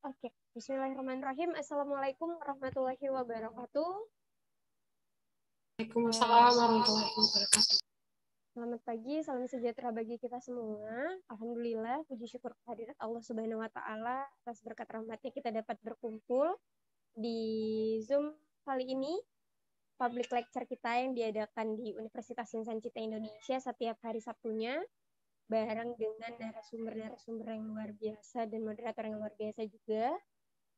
Oke, okay. Bismillahirrahmanirrahim. Assalamualaikum warahmatullahi wabarakatuh. Waalaikumsalam warahmatullahi wabarakatuh. Selamat pagi, salam sejahtera bagi kita semua. Alhamdulillah, puji syukur kehadirat Allah Subhanahu wa taala atas berkat rahmatnya kita dapat berkumpul di Zoom kali ini public lecture kita yang diadakan di Universitas Insan Cita Indonesia setiap hari Sabtunya bareng dengan narasumber-narasumber yang luar biasa dan moderator yang luar biasa juga.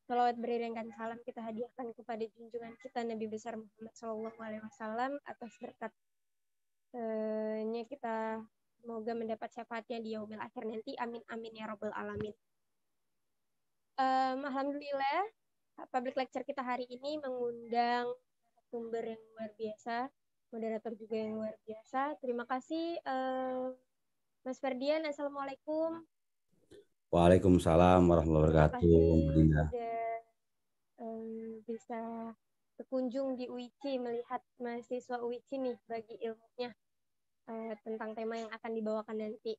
Salawat beriringkan salam kita hadiahkan kepada junjungan kita Nabi besar Muhammad Shallallahu Alaihi Wasallam atas berkatnya eh, uh kita semoga mendapat syafaatnya di yaumil akhir nanti. Amin amin ya robbal alamin. Um, Alhamdulillah public lecture kita hari ini mengundang sumber yang luar biasa, moderator juga yang luar biasa. Terima kasih. Uh, Mas Ferdian, Assalamualaikum. Waalaikumsalam warahmatullahi wabarakatuh. Dinda. Um, bisa berkunjung di UIC melihat mahasiswa UIC nih bagi ilmunya uh, tentang tema yang akan dibawakan nanti.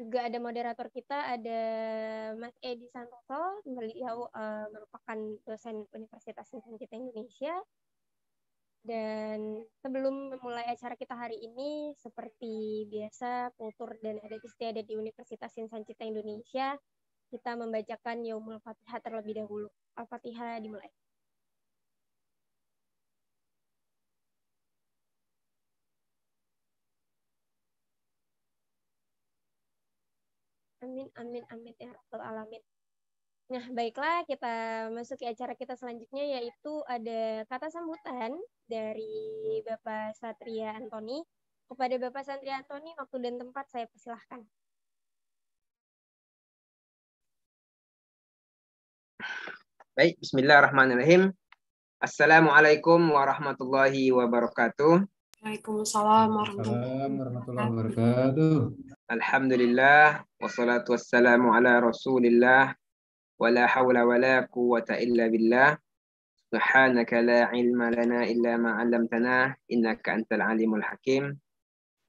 Juga ada moderator kita ada Mas Edi Santoso, beliau uh, merupakan dosen Universitas kita Indonesia dan sebelum memulai acara kita hari ini, seperti biasa kultur dan adat istiadat di Universitas Insan Cita Indonesia, kita membacakan Yaumul Fatihah terlebih dahulu. Al-Fatihah dimulai. Amin, amin, amin, ya Rabbal Alamin. Nah, baiklah kita masuk ke acara kita selanjutnya yaitu ada kata sambutan dari Bapak Satria Antoni. Kepada Bapak Satria Antoni, waktu dan tempat saya persilahkan. Baik, bismillahirrahmanirrahim. Assalamualaikum warahmatullahi wabarakatuh. Waalaikumsalam warahmatullahi wabarakatuh. Alhamdulillah, wassalatu wassalamu ala rasulillah ولا حول ولا قوة إلا بالله سبحانك لا علم لنا إلا ما علمتنا إنك أنت العليم الحكيم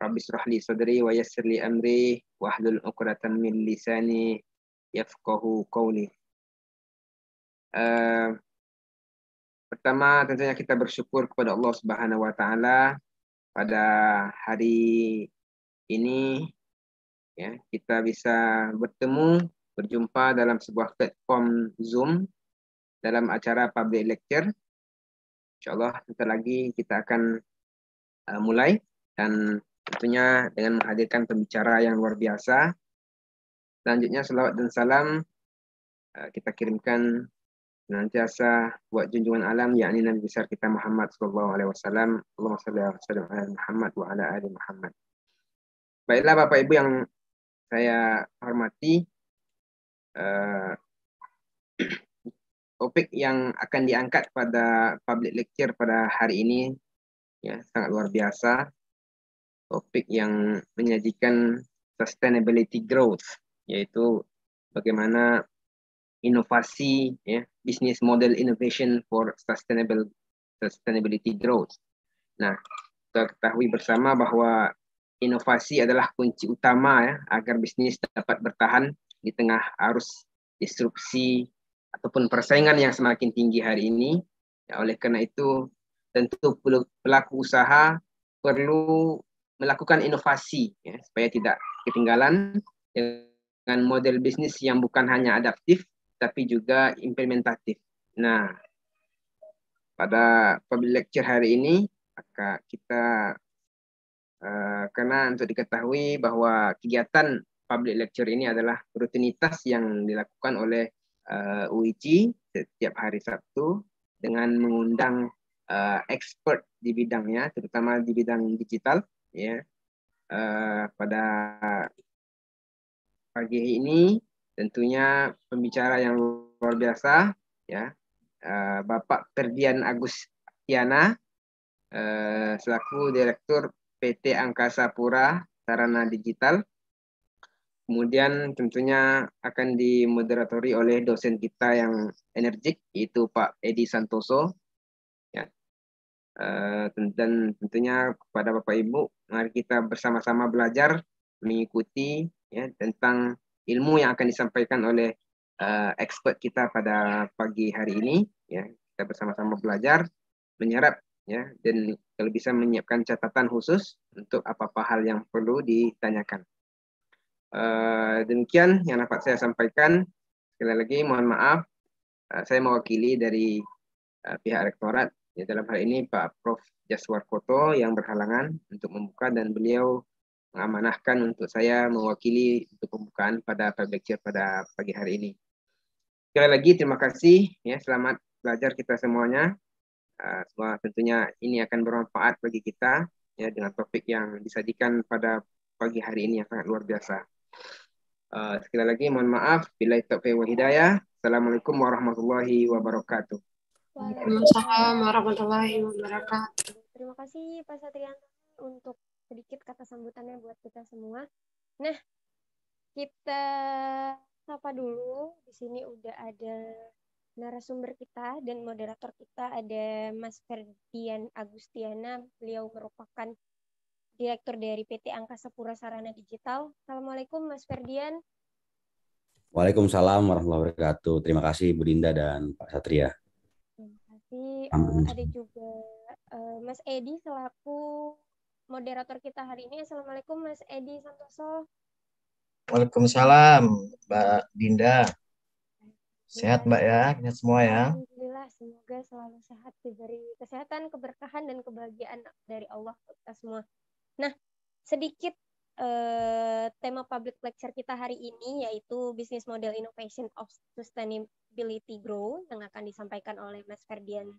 رب اشرح لي صدري ويسر لي أمري واحلل عقدة من لساني يفقه qawli. Uh, pertama tentunya kita bersyukur kepada Allah Subhanahu wa taala pada hari ini ya kita bisa bertemu berjumpa dalam sebuah platform Zoom dalam acara public lecture. InsyaAllah nanti lagi kita akan uh, mulai dan tentunya dengan menghadirkan pembicara yang luar biasa. Selanjutnya selawat dan salam uh, kita kirimkan senantiasa buat junjungan alam yakni Nabi besar kita Muhammad sallallahu alaihi wasallam. Allahumma salli ala sallam ala Muhammad wa ala ali Muhammad. Baiklah Bapak Ibu yang saya hormati, uh, topik yang akan diangkat pada public lecture pada hari ini ya sangat luar biasa topik yang menyajikan sustainability growth yaitu bagaimana inovasi ya business model innovation for sustainable sustainability growth. Nah, kita ketahui bersama bahwa inovasi adalah kunci utama ya agar bisnis dapat bertahan di tengah arus disrupsi ataupun persaingan yang semakin tinggi hari ini. Ya, oleh karena itu, tentu pelaku usaha perlu melakukan inovasi ya, supaya tidak ketinggalan dengan model bisnis yang bukan hanya adaptif tapi juga implementatif. Nah, pada public lecture hari ini maka kita uh, karena untuk diketahui bahwa kegiatan public lecture ini adalah rutinitas yang dilakukan oleh uh, eh, UIC setiap hari Sabtu dengan mengundang uh, expert di bidangnya, terutama di bidang digital. Ya, uh, pada pagi ini tentunya pembicara yang luar biasa, ya, uh, Bapak Ferdian Agus Tiana uh, selaku Direktur PT Angkasa Pura Sarana Digital Kemudian tentunya akan dimoderatori oleh dosen kita yang energik, yaitu Pak Edi Santoso. Ya. Eh, dan tentunya kepada Bapak Ibu, mari kita bersama-sama belajar mengikuti ya, tentang ilmu yang akan disampaikan oleh uh, expert kita pada pagi hari ini. Ya. Kita bersama-sama belajar, menyerap, ya, dan kalau bisa menyiapkan catatan khusus untuk apa-apa hal yang perlu ditanyakan. Eh, demikian yang dapat saya sampaikan. Sekali lagi mohon maaf, eh, saya mewakili dari eh, pihak rektorat, ya dalam hal ini Pak Prof. Jaswar Koto yang berhalangan untuk membuka dan beliau mengamanahkan untuk saya mewakili untuk pembukaan pada public lecture pada pagi hari ini. Sekali lagi terima kasih, ya selamat belajar kita semuanya. Semua tentunya ini akan bermanfaat bagi kita ya dengan topik yang disajikan pada pagi hari ini yang sangat luar biasa. Eh, sekali lagi mohon maaf. Bila itu wal hidayah. Assalamualaikum warahmatullahi wabarakatuh. Waalaikumsalam warahmatullahi wabarakatuh. Terima kasih Pak Satrian untuk sedikit kata sambutannya buat kita semua. Nah, kita sapa dulu. Di sini udah ada narasumber kita dan moderator kita ada Mas Ferdian Agustiana. Beliau merupakan Direktur dari PT Angkasa Pura Sarana Digital. Assalamualaikum Mas Ferdian. Waalaikumsalam warahmatullahi wabarakatuh. Terima kasih Bu Dinda dan Pak Satria. Terima kasih. Uh, ada juga uh, Mas Edi selaku moderator kita hari ini. Assalamualaikum Mas Edi Santoso. Waalaikumsalam Mbak Dinda. Sehat Mbak ya, sehat semua ya. Alhamdulillah, semoga selalu sehat diberi kesehatan, keberkahan dan kebahagiaan dari Allah kita semua. Nah, sedikit eh, tema public lecture kita hari ini yaitu Business Model Innovation of Sustainability grow yang akan disampaikan oleh Mas Ferdian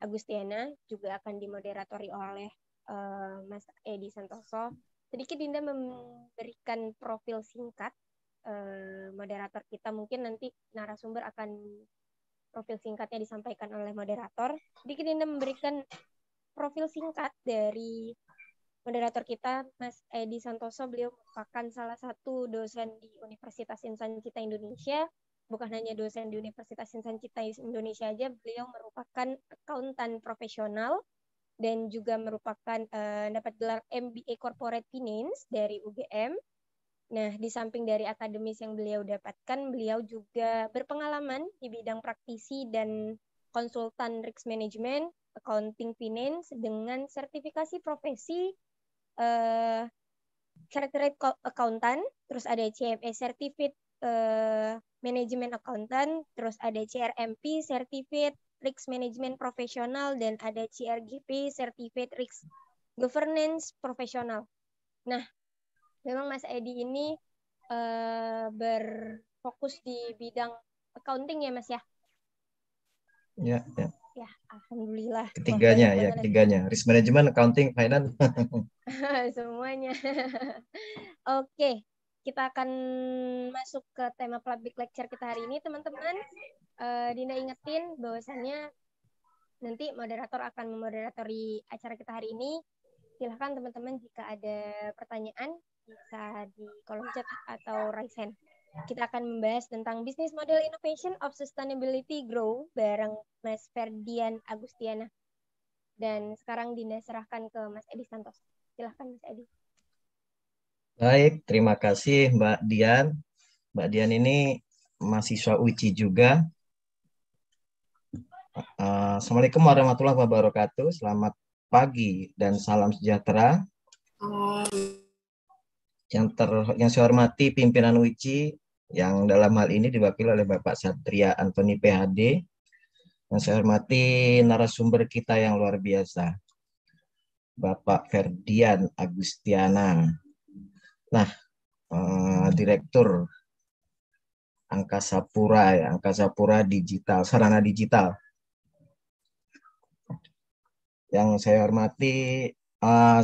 Agustiana juga akan dimoderatori oleh eh, Mas Edi Santoso. Sedikit Dinda memberikan profil singkat eh, moderator kita mungkin nanti narasumber akan profil singkatnya disampaikan oleh moderator. Sedikit Dinda memberikan profil singkat dari moderator kita Mas Edi Santoso beliau merupakan salah satu dosen di Universitas Insan Cita Indonesia bukan hanya dosen di Universitas Insan Cita Indonesia aja beliau merupakan akuntan profesional dan juga merupakan uh, dapat gelar MBA Corporate Finance dari UGM. Nah, di samping dari akademis yang beliau dapatkan, beliau juga berpengalaman di bidang praktisi dan konsultan risk management, accounting finance dengan sertifikasi profesi uh, Chartered Accountant, terus ada CMA Certified uh, eh, Management Accountant, terus ada CRMP Certified Risk Management Profesional dan ada CRGP Certified Risk Governance Profesional. Nah, memang Mas Edi ini uh, berfokus di bidang accounting ya Mas ya? Ya, ya ya alhamdulillah ketiganya ya ketiganya risk management accounting finance semuanya oke kita akan masuk ke tema public lecture kita hari ini teman-teman eh, Dinda ingetin bahwasannya nanti moderator akan memoderatori acara kita hari ini silahkan teman-teman jika ada pertanyaan bisa di kolom chat atau raise hand kita akan membahas tentang bisnis model innovation of sustainability grow bareng Mas Ferdian Agustiana. Dan sekarang Dina serahkan ke Mas Edi Santos. Silahkan Mas Edi. Baik, terima kasih Mbak Dian. Mbak Dian ini mahasiswa UCI juga. Eh, Assalamualaikum warahmatullahi wabarakatuh. Selamat pagi dan salam sejahtera. yang ter yang saya hormati pimpinan UCI, yang dalam hal ini diwakili oleh Bapak Satria Anthony PHD. Yang saya hormati narasumber kita yang luar biasa, Bapak Ferdian Agustiana. Nah, eh, Direktur Angkasa Pura ya, Angkasa Pura Digital, Sarana Digital. Yang saya hormati eh,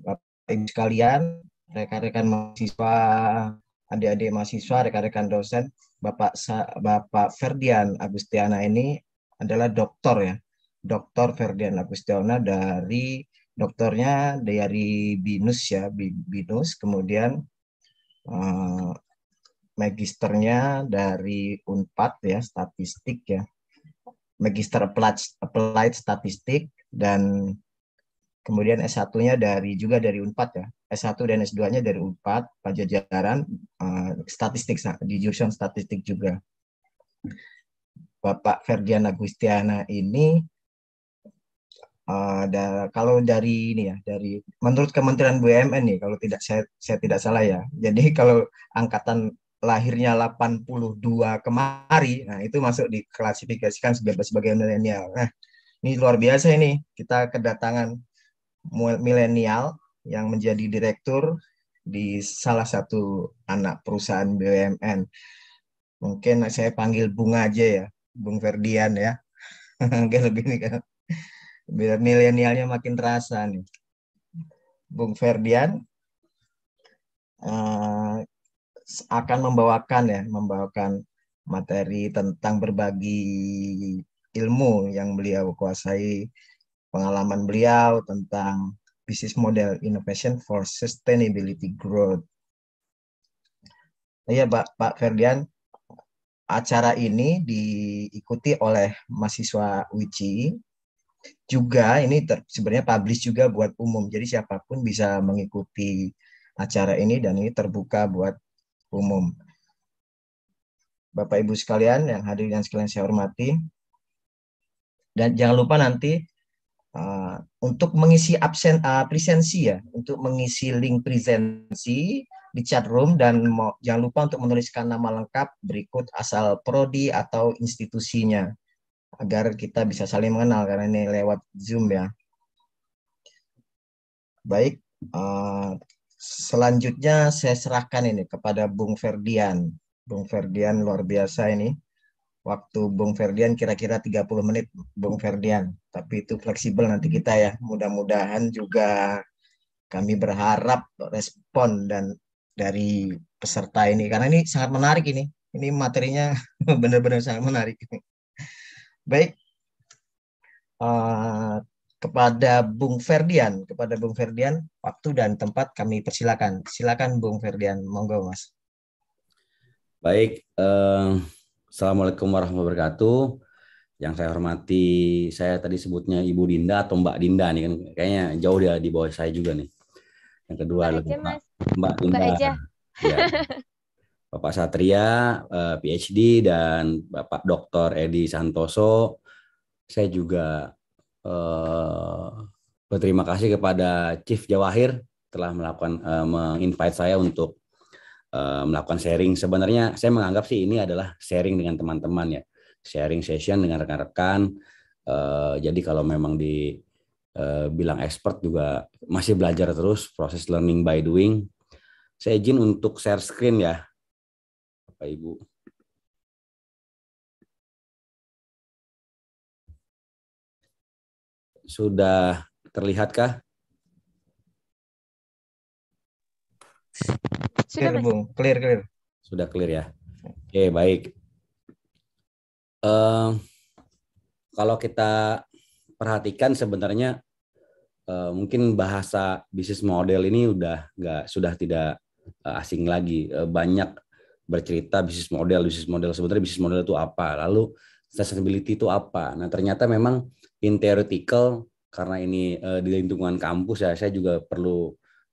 Bapak Ibu sekalian, rekan-rekan mahasiswa adik-adik mahasiswa, rekan-rekan dosen, Bapak Sa Bapak Ferdian Agustiana ini adalah doktor ya. Doktor Ferdian Agustiana dari dokternya dari BINUS ya, BINUS, kemudian eh, magisternya dari UNPAD ya, statistik ya. Magister Applied, Applied Statistik dan kemudian S1-nya dari juga dari UNPAD ya, S1 dan S2-nya dari empat Pajajaran, uh, statistik di jurusan statistik juga. Bapak Ferdian Agustiana ini uh, da, kalau dari ini ya, dari menurut Kementerian BUMN nih kalau tidak saya, saya tidak salah ya. Jadi kalau angkatan lahirnya 82 kemari, nah itu masuk diklasifikasikan sebagai sebagai milenial. Nah, ini luar biasa ini. Kita kedatangan milenial yang menjadi direktur di salah satu anak perusahaan BUMN. Mungkin saya panggil Bung aja ya, Bung Ferdian ya. lebih nih kan, biar milenialnya makin terasa nih. Bung Ferdian uh, akan membawakan ya, membawakan materi tentang berbagi ilmu yang beliau kuasai, pengalaman beliau tentang business model innovation for sustainability growth. Iya, Pak Pak Ferdian, acara ini diikuti oleh mahasiswa UCI juga ini ter, sebenarnya publish juga buat umum jadi siapapun bisa mengikuti acara ini dan ini terbuka buat umum Bapak Ibu sekalian yang hadir dan sekalian saya hormati dan jangan lupa nanti uh, untuk mengisi absen uh, presensi ya, untuk mengisi link presensi di chat room dan mau, jangan lupa untuk menuliskan nama lengkap berikut asal prodi atau institusinya agar kita bisa saling mengenal karena ini lewat Zoom ya. Baik, uh, selanjutnya saya serahkan ini kepada Bung Ferdian. Bung Ferdian luar biasa ini waktu Bung Ferdian kira-kira 30 menit Bung Ferdian. Tapi itu fleksibel nanti hmm. kita ya. Mudah-mudahan juga kami berharap respon dan dari peserta ini karena ini sangat menarik ini. Ini materinya benar-benar sangat menarik. Baik. Uh, kepada Bung Ferdian, kepada Bung Ferdian, waktu dan tempat kami persilakan. Silakan Bung Ferdian, monggo Mas. Baik, uh, Assalamualaikum warahmatullahi wabarakatuh. Yang saya hormati, saya tadi sebutnya Ibu Dinda atau Mbak Dinda nih kan kayaknya jauh dia di bawah saya juga nih. Yang kedua ya, Mbak, aja, Mbak, Mbak Dinda. Mbak aja. Ya. Bapak Satria, eh, PhD, dan Bapak Dr. Edi Santoso. Saya juga eh, berterima kasih kepada Chief Jawahir telah melakukan eh, menginvite saya untuk Eh, melakukan sharing. Sebenarnya saya menganggap sih ini adalah sharing dengan teman-teman ya, sharing session dengan rekan-rekan. Eh, jadi kalau memang dibilang eh, uh, expert juga masih belajar terus proses learning by doing. Saya izin untuk share screen ya, Bapak Ibu. Sudah terlihatkah? Sudah, clear, Bung. Clear, clear. Sudah clear ya. Oke, okay, baik. Uh, kalau kita perhatikan sebenarnya uh, mungkin bahasa bisnis model ini udah nggak sudah tidak uh, asing lagi. Uh, banyak bercerita bisnis model, bisnis model sebenarnya bisnis model itu apa, lalu sustainability itu apa. Nah ternyata memang in theoretical karena ini uh, di lingkungan kampus ya saya juga perlu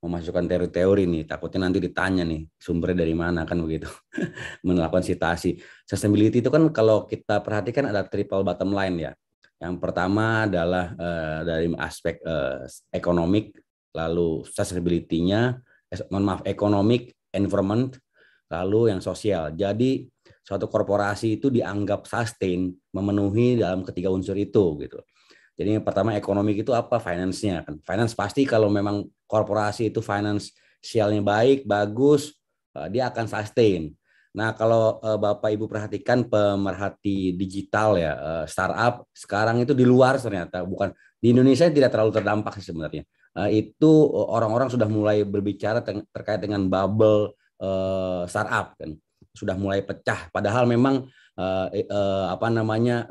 memasukkan teori-teori nih, takutnya nanti ditanya nih sumbernya dari mana kan begitu. Melakukan citasi. Sustainability itu kan kalau kita perhatikan ada triple bottom line ya. Yang pertama adalah uh, dari aspek uh, ekonomik, lalu sustainability-nya, eh, mohon maaf, ekonomik, environment, lalu yang sosial. Jadi suatu korporasi itu dianggap sustain memenuhi dalam ketiga unsur itu gitu. Jadi yang pertama ekonomi itu apa finance-nya kan. Finance pasti kalau memang korporasi itu finansialnya baik, bagus, eh, dia akan sustain. Nah, kalau eh, Bapak Ibu perhatikan pemerhati digital ya, eh, startup sekarang itu di luar ternyata bukan di Indonesia tidak terlalu terdampak sih sebenarnya. itu orang-orang sudah mulai berbicara terkait dengan bubble startup kan. Sudah mulai pecah padahal memang apa namanya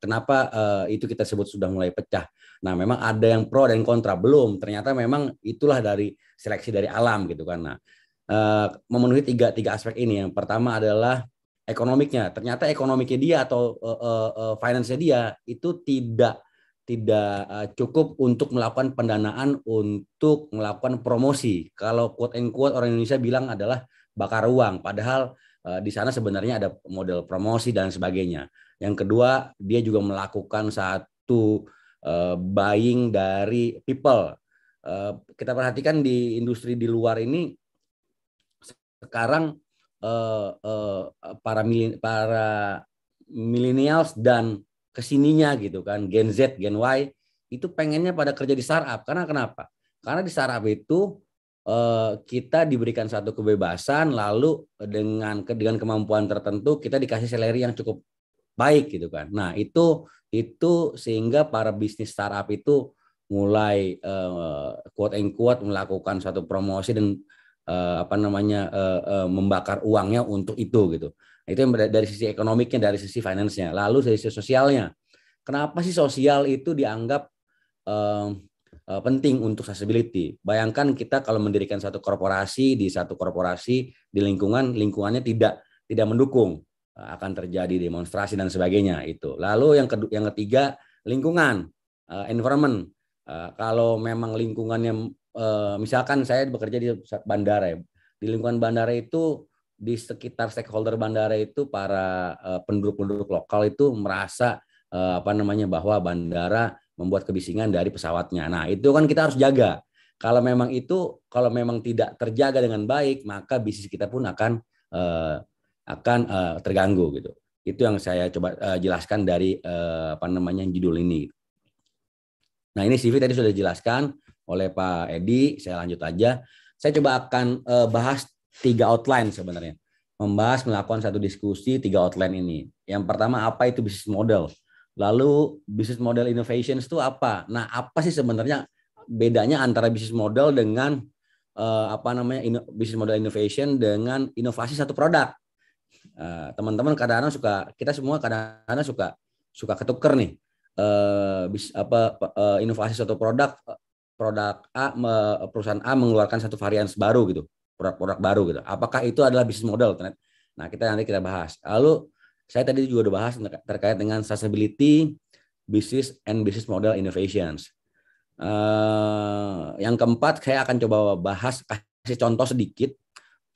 kenapa itu kita sebut sudah mulai pecah Nah, memang ada yang pro dan kontra belum. Ternyata memang itulah dari seleksi dari alam gitu kan. Nah, eh, memenuhi tiga tiga aspek ini. Yang pertama adalah ekonomiknya. Ternyata ekonomiknya dia atau uh, uh, finance-nya dia itu tidak tidak cukup untuk melakukan pendanaan untuk melakukan promosi. Kalau quote and quote orang Indonesia bilang adalah bakar uang, padahal uh, di sana sebenarnya ada model promosi dan sebagainya. Yang kedua, dia juga melakukan satu Eh, buying dari people. Uh, kita perhatikan di industri di luar ini sekarang uh, uh, para milen, para millennials dan kesininya gitu kan Gen Z, Gen Y itu pengennya pada kerja di startup karena kenapa? Karena di startup itu kita diberikan satu kebebasan lalu dengan dengan kemampuan tertentu kita dikasih salary yang cukup baik gitu kan. Nah, itu itu sehingga para bisnis startup itu mulai uh, quote and quote melakukan satu promosi dan uh, apa namanya uh, uh, membakar uangnya untuk itu gitu. itu yang dari sisi ekonomiknya, dari sisi finance Lalu dari sisi sosialnya. Kenapa sih sosial itu dianggap uh, penting untuk sustainability? Bayangkan kita kalau mendirikan satu korporasi di satu korporasi di lingkungan lingkungannya tidak tidak mendukung Eh, akan terjadi demonstrasi dan sebagainya itu. Lalu yang kedua, yang ketiga lingkungan, eh, environment. Eh, kalau memang lingkungannya, misalkan saya bekerja di bandara ya, di lingkungan bandara itu di sekitar stakeholder bandara itu para penduduk-penduduk lokal itu merasa apa namanya bahwa bandara membuat kebisingan dari pesawatnya. Nah itu kan kita harus jaga. Kalau memang itu, kalau memang tidak terjaga dengan baik, maka bisnis kita pun akan akan uh, terganggu gitu. Itu yang saya coba uh, jelaskan dari uh, apa namanya judul ini. Nah ini CV tadi sudah dijelaskan oleh Pak Edi. Saya lanjut aja. Saya coba akan uh, bahas tiga outline sebenarnya. Membahas melakukan satu diskusi tiga outline ini. Yang pertama apa itu bisnis model. Lalu bisnis model innovations itu apa? Nah apa sih sebenarnya bedanya antara bisnis model dengan uh, apa namanya bisnis model innovation dengan inovasi satu produk. Eh, teman-teman kadang-kadang suka kita semua kadang-kadang suka suka ketuker nih eh, bis, apa eh, inovasi suatu produk produk A perusahaan A mengeluarkan satu varian baru gitu produk-produk baru gitu apakah itu adalah bisnis model ternyata nah kita nanti kita bahas lalu saya tadi juga udah bahas terkait dengan sustainability business and business model innovations eh, yang keempat saya akan coba bahas kasih contoh sedikit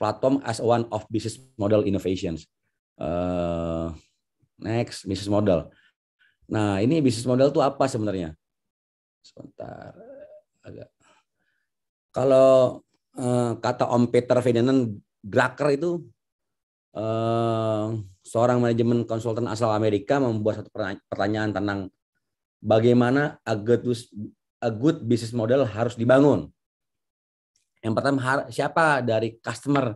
platform as one of business model innovations. Uh, next, business model. Nah, ini business model itu apa sebenarnya? Sebentar. Agak. Kalau eh, kata Om Peter Ferdinand Drucker itu eh, seorang manajemen konsultan asal Amerika membuat satu pertanyaan tentang bagaimana a good, a good business model harus dibangun. Yang pertama siapa dari customer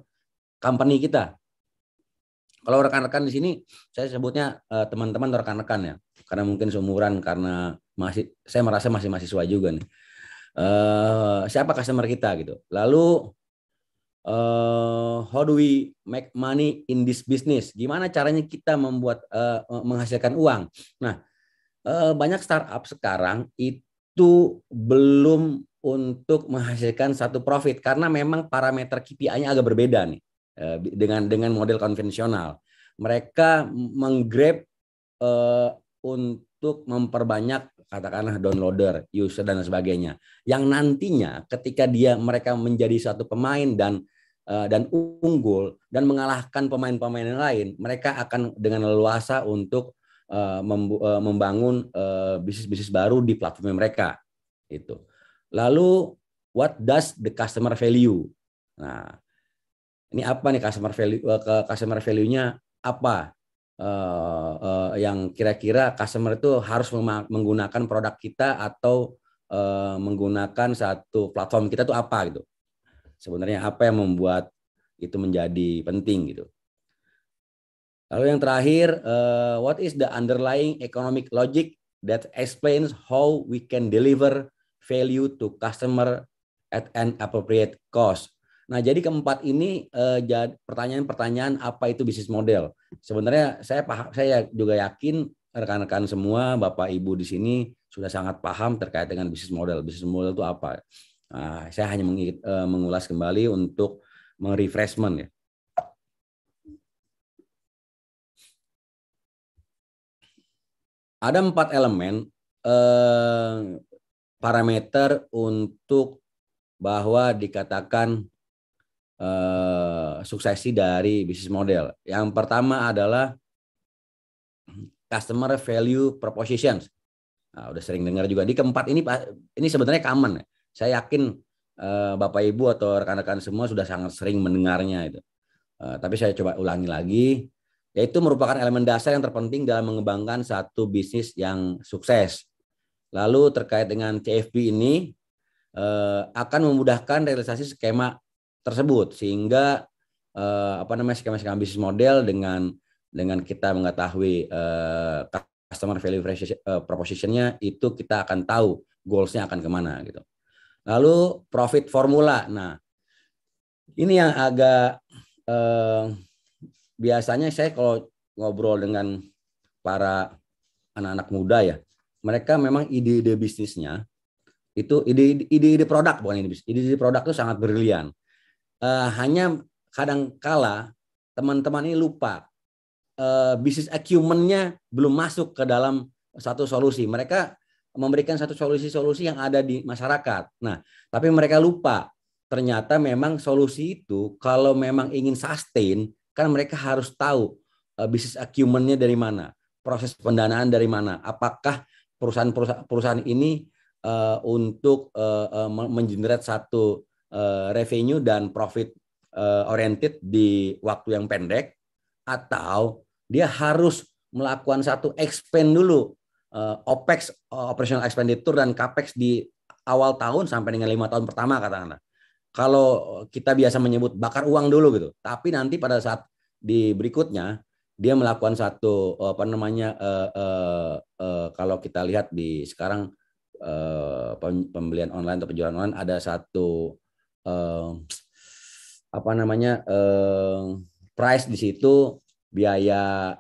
company kita? Kalau rekan-rekan di sini saya sebutnya eh, teman-teman uh, rekan-rekan ya. Karena mungkin seumuran karena masih saya merasa masih mahasiswa juga nih. Uh, siapa customer kita gitu. Lalu uh, how do we make money in this business? Gimana caranya kita membuat uh, menghasilkan uang? Nah, uh, banyak startup sekarang itu belum untuk menghasilkan satu profit karena memang parameter KPI-nya agak berbeda nih eh, dengan dengan model konvensional. Mereka menggrab uh, untuk memperbanyak katakanlah downloader, user dan sebagainya. Yang nantinya ketika dia mereka menjadi satu pemain dan uh, dan unggul dan mengalahkan pemain-pemain lain, mereka akan dengan leluasa untuk uh, membangun bisnis-bisnis baru di platform mereka. Itu. Lalu what does the customer value? Nah, ini apa nih customer value eh, ke customer value-nya apa? Uh, uh, yang kira-kira customer itu harus menggunakan produk kita atau uh, menggunakan satu platform kita itu apa gitu. Sebenarnya apa yang membuat itu menjadi penting gitu. Lalu yang terakhir, uh, what is the underlying economic logic that explains how we can deliver value to customer at an appropriate cost. Nah, jadi keempat ini eh, pertanyaan-pertanyaan apa itu bisnis model. Sebenarnya saya paham, saya juga yakin rekan-rekan semua, Bapak Ibu di sini sudah sangat paham terkait dengan bisnis model. Bisnis model itu apa? Nah, saya hanya eh, mengulas kembali untuk merefreshment ya. Ada empat elemen eh, parameter untuk bahwa dikatakan uh, suksesi dari bisnis model. Yang pertama adalah customer value propositions. Nah, udah sering dengar juga. Di keempat ini ini sebenarnya common. Saya yakin uh, Bapak Ibu atau rekan-rekan semua sudah sangat sering mendengarnya itu. Uh, tapi saya coba ulangi lagi yaitu merupakan elemen dasar yang terpenting dalam mengembangkan satu bisnis yang sukses. Lalu terkait dengan CFB ini eh, akan memudahkan realisasi skema tersebut sehingga eh, apa namanya skema-skema bisnis model dengan dengan kita mengetahui eh, customer value eh, propositionnya itu kita akan tahu goalsnya akan kemana gitu. Lalu profit formula. Nah ini yang agak eh, biasanya saya kalau ngobrol dengan para anak-anak muda ya mereka memang ide-ide bisnisnya itu ide-ide produk bukan ide bisnis. Ide-ide produk itu sangat berlian. Uh, hanya kadangkala teman-teman ini lupa uh, bisnis acumennya belum masuk ke dalam satu solusi. Mereka memberikan satu solusi-solusi yang ada di masyarakat. Nah, tapi mereka lupa ternyata memang solusi itu kalau memang ingin sustain kan mereka harus tahu uh, bisnis acumennya dari mana, proses pendanaan dari mana, apakah perusahaan-perusahaan ini uh, untuk uh, uh, satu uh, revenue dan profit uh, oriented di waktu yang pendek atau dia harus melakukan satu expand dulu uh, OPEX operational expenditure dan CAPEX di awal tahun sampai dengan lima tahun pertama katakanlah. Kalau kita biasa menyebut bakar uang dulu gitu, tapi nanti pada saat di berikutnya dia melakukan satu eh, apa namanya uh, uh, uh, kalau kita lihat di sekarang uh, pembelian online atau penjualan online ada satu uh, apa namanya uh, price di situ biaya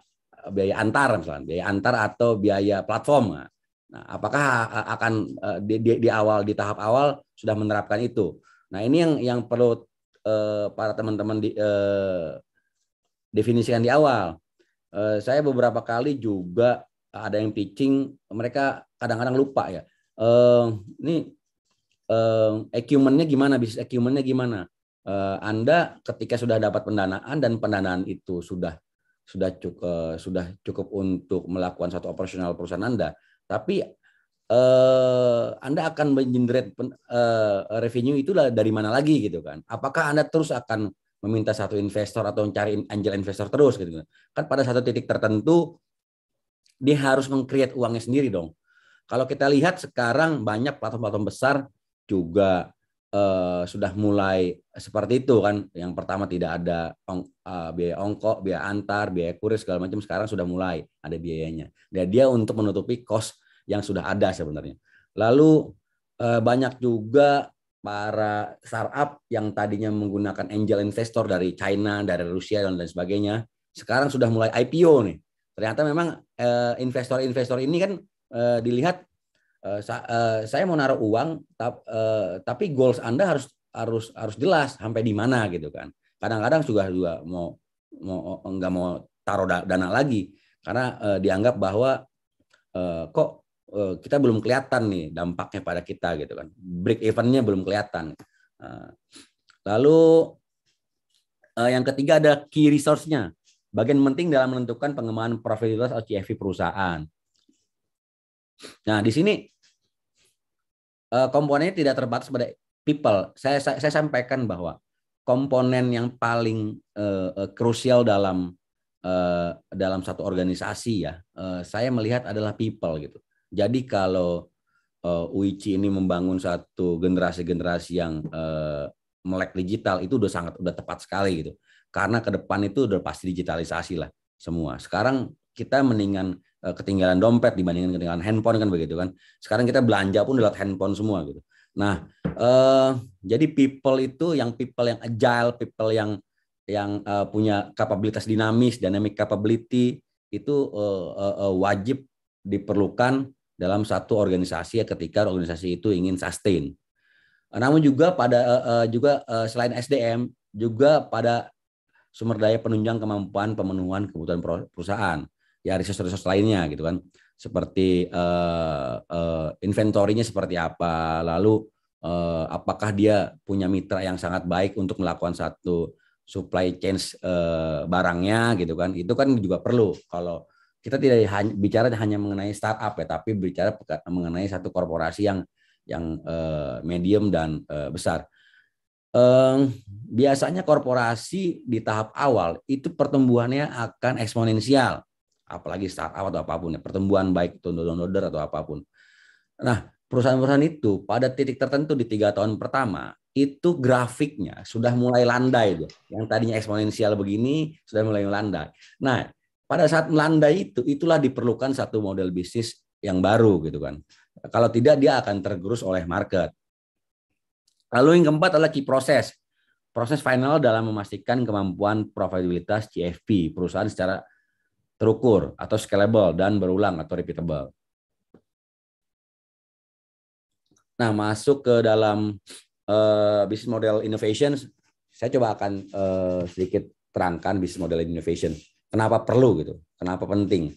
biaya antar misalnya biaya antar atau biaya platform nah, nah apakah akan di, di, di awal di tahap awal sudah menerapkan itu nah ini yang yang perlu uh, para teman-teman di uh, definisikan di awal Eh, saya beberapa kali juga ada yang pitching mereka kadang-kadang lupa ya uh, ini eh, ecumennya gimana bisnis ecumennya gimana eh, anda ketika sudah dapat pendanaan dan pendanaan itu sudah sudah cukup uh, eh, sudah cukup untuk melakukan satu operasional perusahaan anda tapi eh, Anda akan menjenderet eh, revenue itulah dari mana lagi gitu kan? Apakah Anda terus akan meminta satu investor atau mencari angel investor terus gitu. Kan pada satu titik tertentu dia harus mengkreat uangnya sendiri dong. Kalau kita lihat sekarang banyak platform-platform besar juga eh, sudah mulai seperti itu kan. Yang pertama tidak ada ong, uh, biaya ongkok, biaya antar, biaya kurir segala macam sekarang sudah mulai ada biayanya. Dan dia untuk menutupi cost yang sudah ada sebenarnya. Lalu eh, banyak juga para startup yang tadinya menggunakan angel investor dari China, dari Rusia dan lain sebagainya, sekarang sudah mulai IPO nih. Ternyata memang eh, investor-investor ini kan eh, dilihat eh, saya mau naruh uang tapi goals Anda harus harus harus jelas sampai di mana gitu kan. Kadang-kadang sudah juga mau mau nggak mau taruh dana lagi karena dianggap bahwa kok Eh, kita belum kelihatan nih dampaknya pada kita gitu kan. Break evennya belum kelihatan. Eh, lalu eh, yang ketiga ada key resource-nya. Bagian penting dalam menentukan pengembangan profitabilitas atau CFP perusahaan. Nah, di sini komponennya tidak terbatas pada people. Saya saya, saya sampaikan bahwa komponen yang paling krusial dalam dalam satu organisasi ya, saya melihat adalah people gitu jadi kalau uh, Uichi ini membangun satu generasi-generasi yang uh, melek digital itu udah sangat udah tepat sekali gitu. Karena ke depan itu udah pasti digitalisasi lah semua. Sekarang kita mendingan uh, ketinggalan dompet dibandingkan ketinggalan handphone kan begitu kan. Sekarang kita belanja pun lewat handphone semua gitu. Nah, uh, jadi people itu yang people yang agile, people yang yang uh, punya kapabilitas dinamis, dynamic capability itu uh, uh, uh, wajib diperlukan dalam satu organisasi ya ketika organisasi itu ingin sustain. Namun juga pada eh, eh, juga eh, selain SDM juga pada sumber daya penunjang kemampuan pemenuhan kebutuhan perusahaan ya resource-resource lainnya gitu kan seperti uh, uh, inventorinya seperti apa lalu uh, apakah dia punya mitra yang sangat baik untuk melakukan satu supply chain uh, barangnya gitu kan itu kan juga perlu kalau kita tidak bicara hanya mengenai startup ya, tapi bicara mengenai satu korporasi yang yang uh, medium dan uh, besar. Um, biasanya korporasi di tahap awal itu pertumbuhannya akan eksponensial, apalagi startup atau apapun ya, pertumbuhan baik itu downloader atau apapun. Nah, perusahaan-perusahaan itu pada titik tertentu di tiga tahun pertama itu grafiknya sudah mulai landai, yang tadinya eksponensial begini sudah mulai landai. Nah, pada saat melandai itu, itulah diperlukan satu model bisnis yang baru gitu kan. Kalau tidak dia akan tergerus oleh market. Lalu yang keempat adalah key proses. Proses final dalam memastikan kemampuan profitabilitas CFP perusahaan secara terukur atau scalable dan berulang atau repeatable. Nah, masuk ke dalam uh, business model innovation, saya coba akan uh, sedikit terangkan bisnis model innovation. Kenapa perlu gitu? Kenapa penting?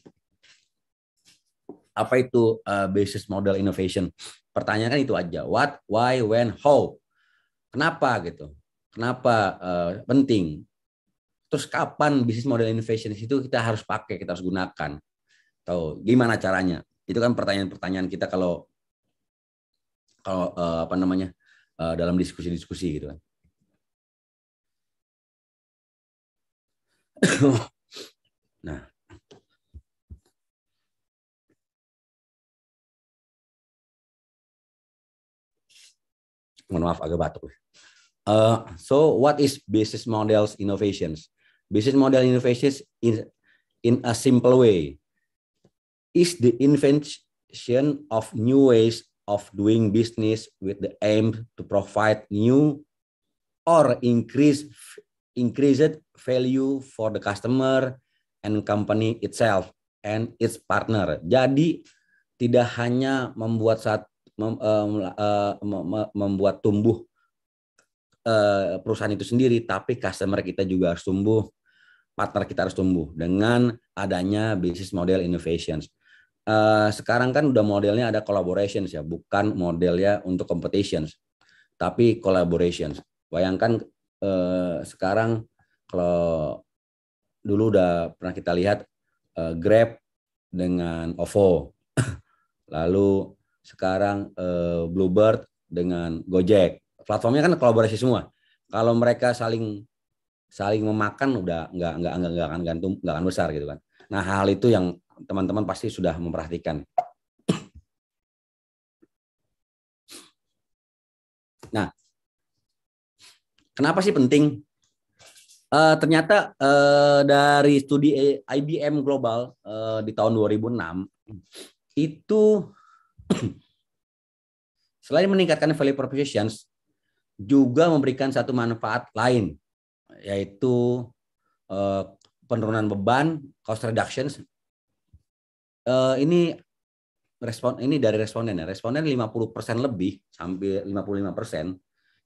Apa itu uh, basis model innovation? pertanyaan kan itu aja. What, why, when, how? Kenapa gitu? Kenapa uh, penting? Terus kapan bisnis model innovation itu kita harus pakai, kita harus gunakan? atau gimana caranya? Itu kan pertanyaan-pertanyaan kita kalau kalau uh, apa namanya? Uh, dalam diskusi-diskusi gitu kan. mohon maaf agak batuk. Uh, so what is business models innovations? Business model innovations in in a simple way is the invention of new ways of doing business with the aim to provide new or increase increased value for the customer and company itself and its partner. Jadi tidak hanya membuat satu mem, uh, membuat tumbuh uh, perusahaan itu sendiri, tapi customer kita juga harus tumbuh, partner kita harus tumbuh dengan adanya bisnis model innovations. Uh, sekarang kan udah modelnya ada collaborations ya, bukan modelnya untuk competitions, tapi collaborations. Bayangkan uh, sekarang kalau dulu udah pernah kita lihat uh, Grab dengan OVO, lalu sekarang eh, Bluebird dengan Gojek. Platformnya kan kolaborasi semua. Kalau mereka saling saling memakan udah nggak nggak nggak nggak akan gantung nggak akan besar gitu kan. Nah hal itu yang teman-teman pasti sudah memperhatikan. Nah, kenapa sih penting? Uh, ternyata uh, dari studi IBM Global uh, di tahun 2006 itu Selain meningkatkan value propositions, juga memberikan satu manfaat lain, yaitu eh, penurunan beban, cost reductions. Eh, ini respon ini dari responden ya. Responden 50% lebih sampai 55%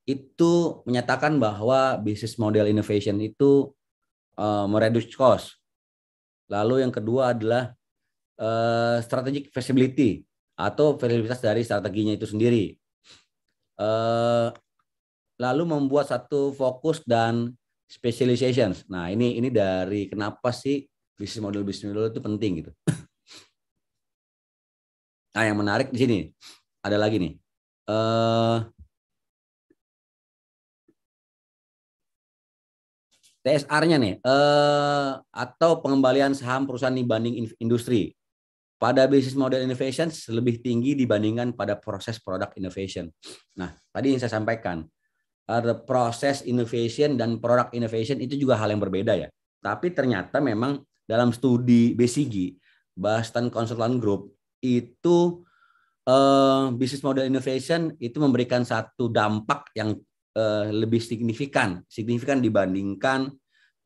itu menyatakan bahwa bisnis model innovation itu mereduksi eh, mereduce cost. Lalu yang kedua adalah strategic feasibility atau validitas dari strateginya itu sendiri. Eh, lalu membuat satu fokus dan specializations. Nah ini ini dari kenapa sih bisnis model bisnis model itu penting gitu. Nah yang menarik di sini ada lagi nih. Eh, TSR-nya nih eh, atau pengembalian saham perusahaan dibanding industri pada bisnis model innovation lebih tinggi dibandingkan pada proses product innovation. Nah, tadi yang saya sampaikan, ada eh, proses innovation dan product innovation itu juga hal yang berbeda ya. Tapi ternyata memang dalam studi BCG, Boston Consultant Group, itu eh, bisnis model innovation itu memberikan satu dampak yang eh, lebih signifikan, signifikan dibandingkan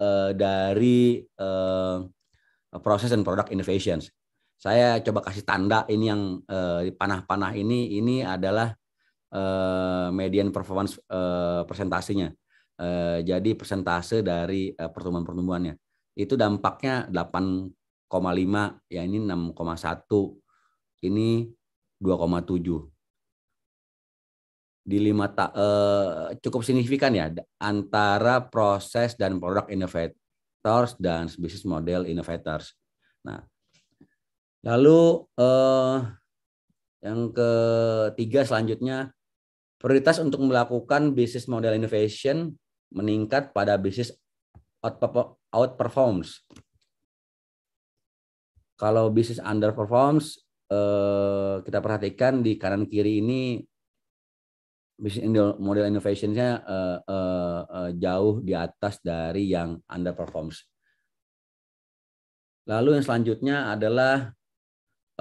eh, dari eh, proses dan product innovations saya coba kasih tanda ini yang panah eh, panah-panah ini ini adalah eh, median performance eh, presentasinya. Eh, jadi persentase dari eh, pertumbuhan-pertumbuhannya. Itu dampaknya 8,5 ya ini 6,1 ini 2,7 di lima ta eh, cukup signifikan ya antara proses dan produk innovators dan bisnis model innovators. Nah, Lalu eh, yang ketiga selanjutnya prioritas untuk melakukan bisnis model innovation meningkat pada bisnis outperforms. Kalau bisnis underperforms eh, kita perhatikan di kanan kiri ini bisnis model innovationnya eh, eh, eh, jauh di atas dari yang underperforms. Lalu yang selanjutnya adalah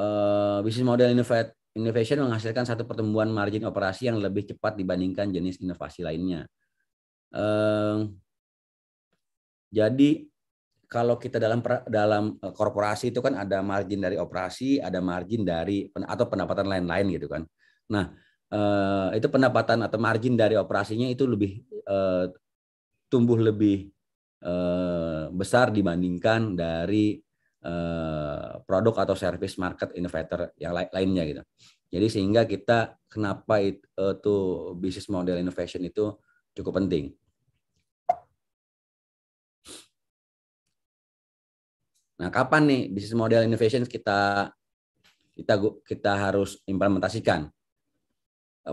uh, bisnis model innovate, innovation menghasilkan satu pertumbuhan margin operasi yang lebih cepat dibandingkan jenis inovasi lainnya. Uh, jadi kalau kita dalam dalam eh, korporasi itu kan ada margin dari operasi, ada margin dari atau pendapatan lain-lain gitu kan. Nah, eh, itu pendapatan atau margin dari operasinya itu lebih eh, tumbuh lebih eh, besar dibandingkan dari Eh, produk atau service market innovator yang lainnya gitu. Jadi sehingga kita kenapa itu eh, bisnis model innovation itu cukup penting. Nah, kapan nih bisnis model innovation kita kita kita harus implementasikan?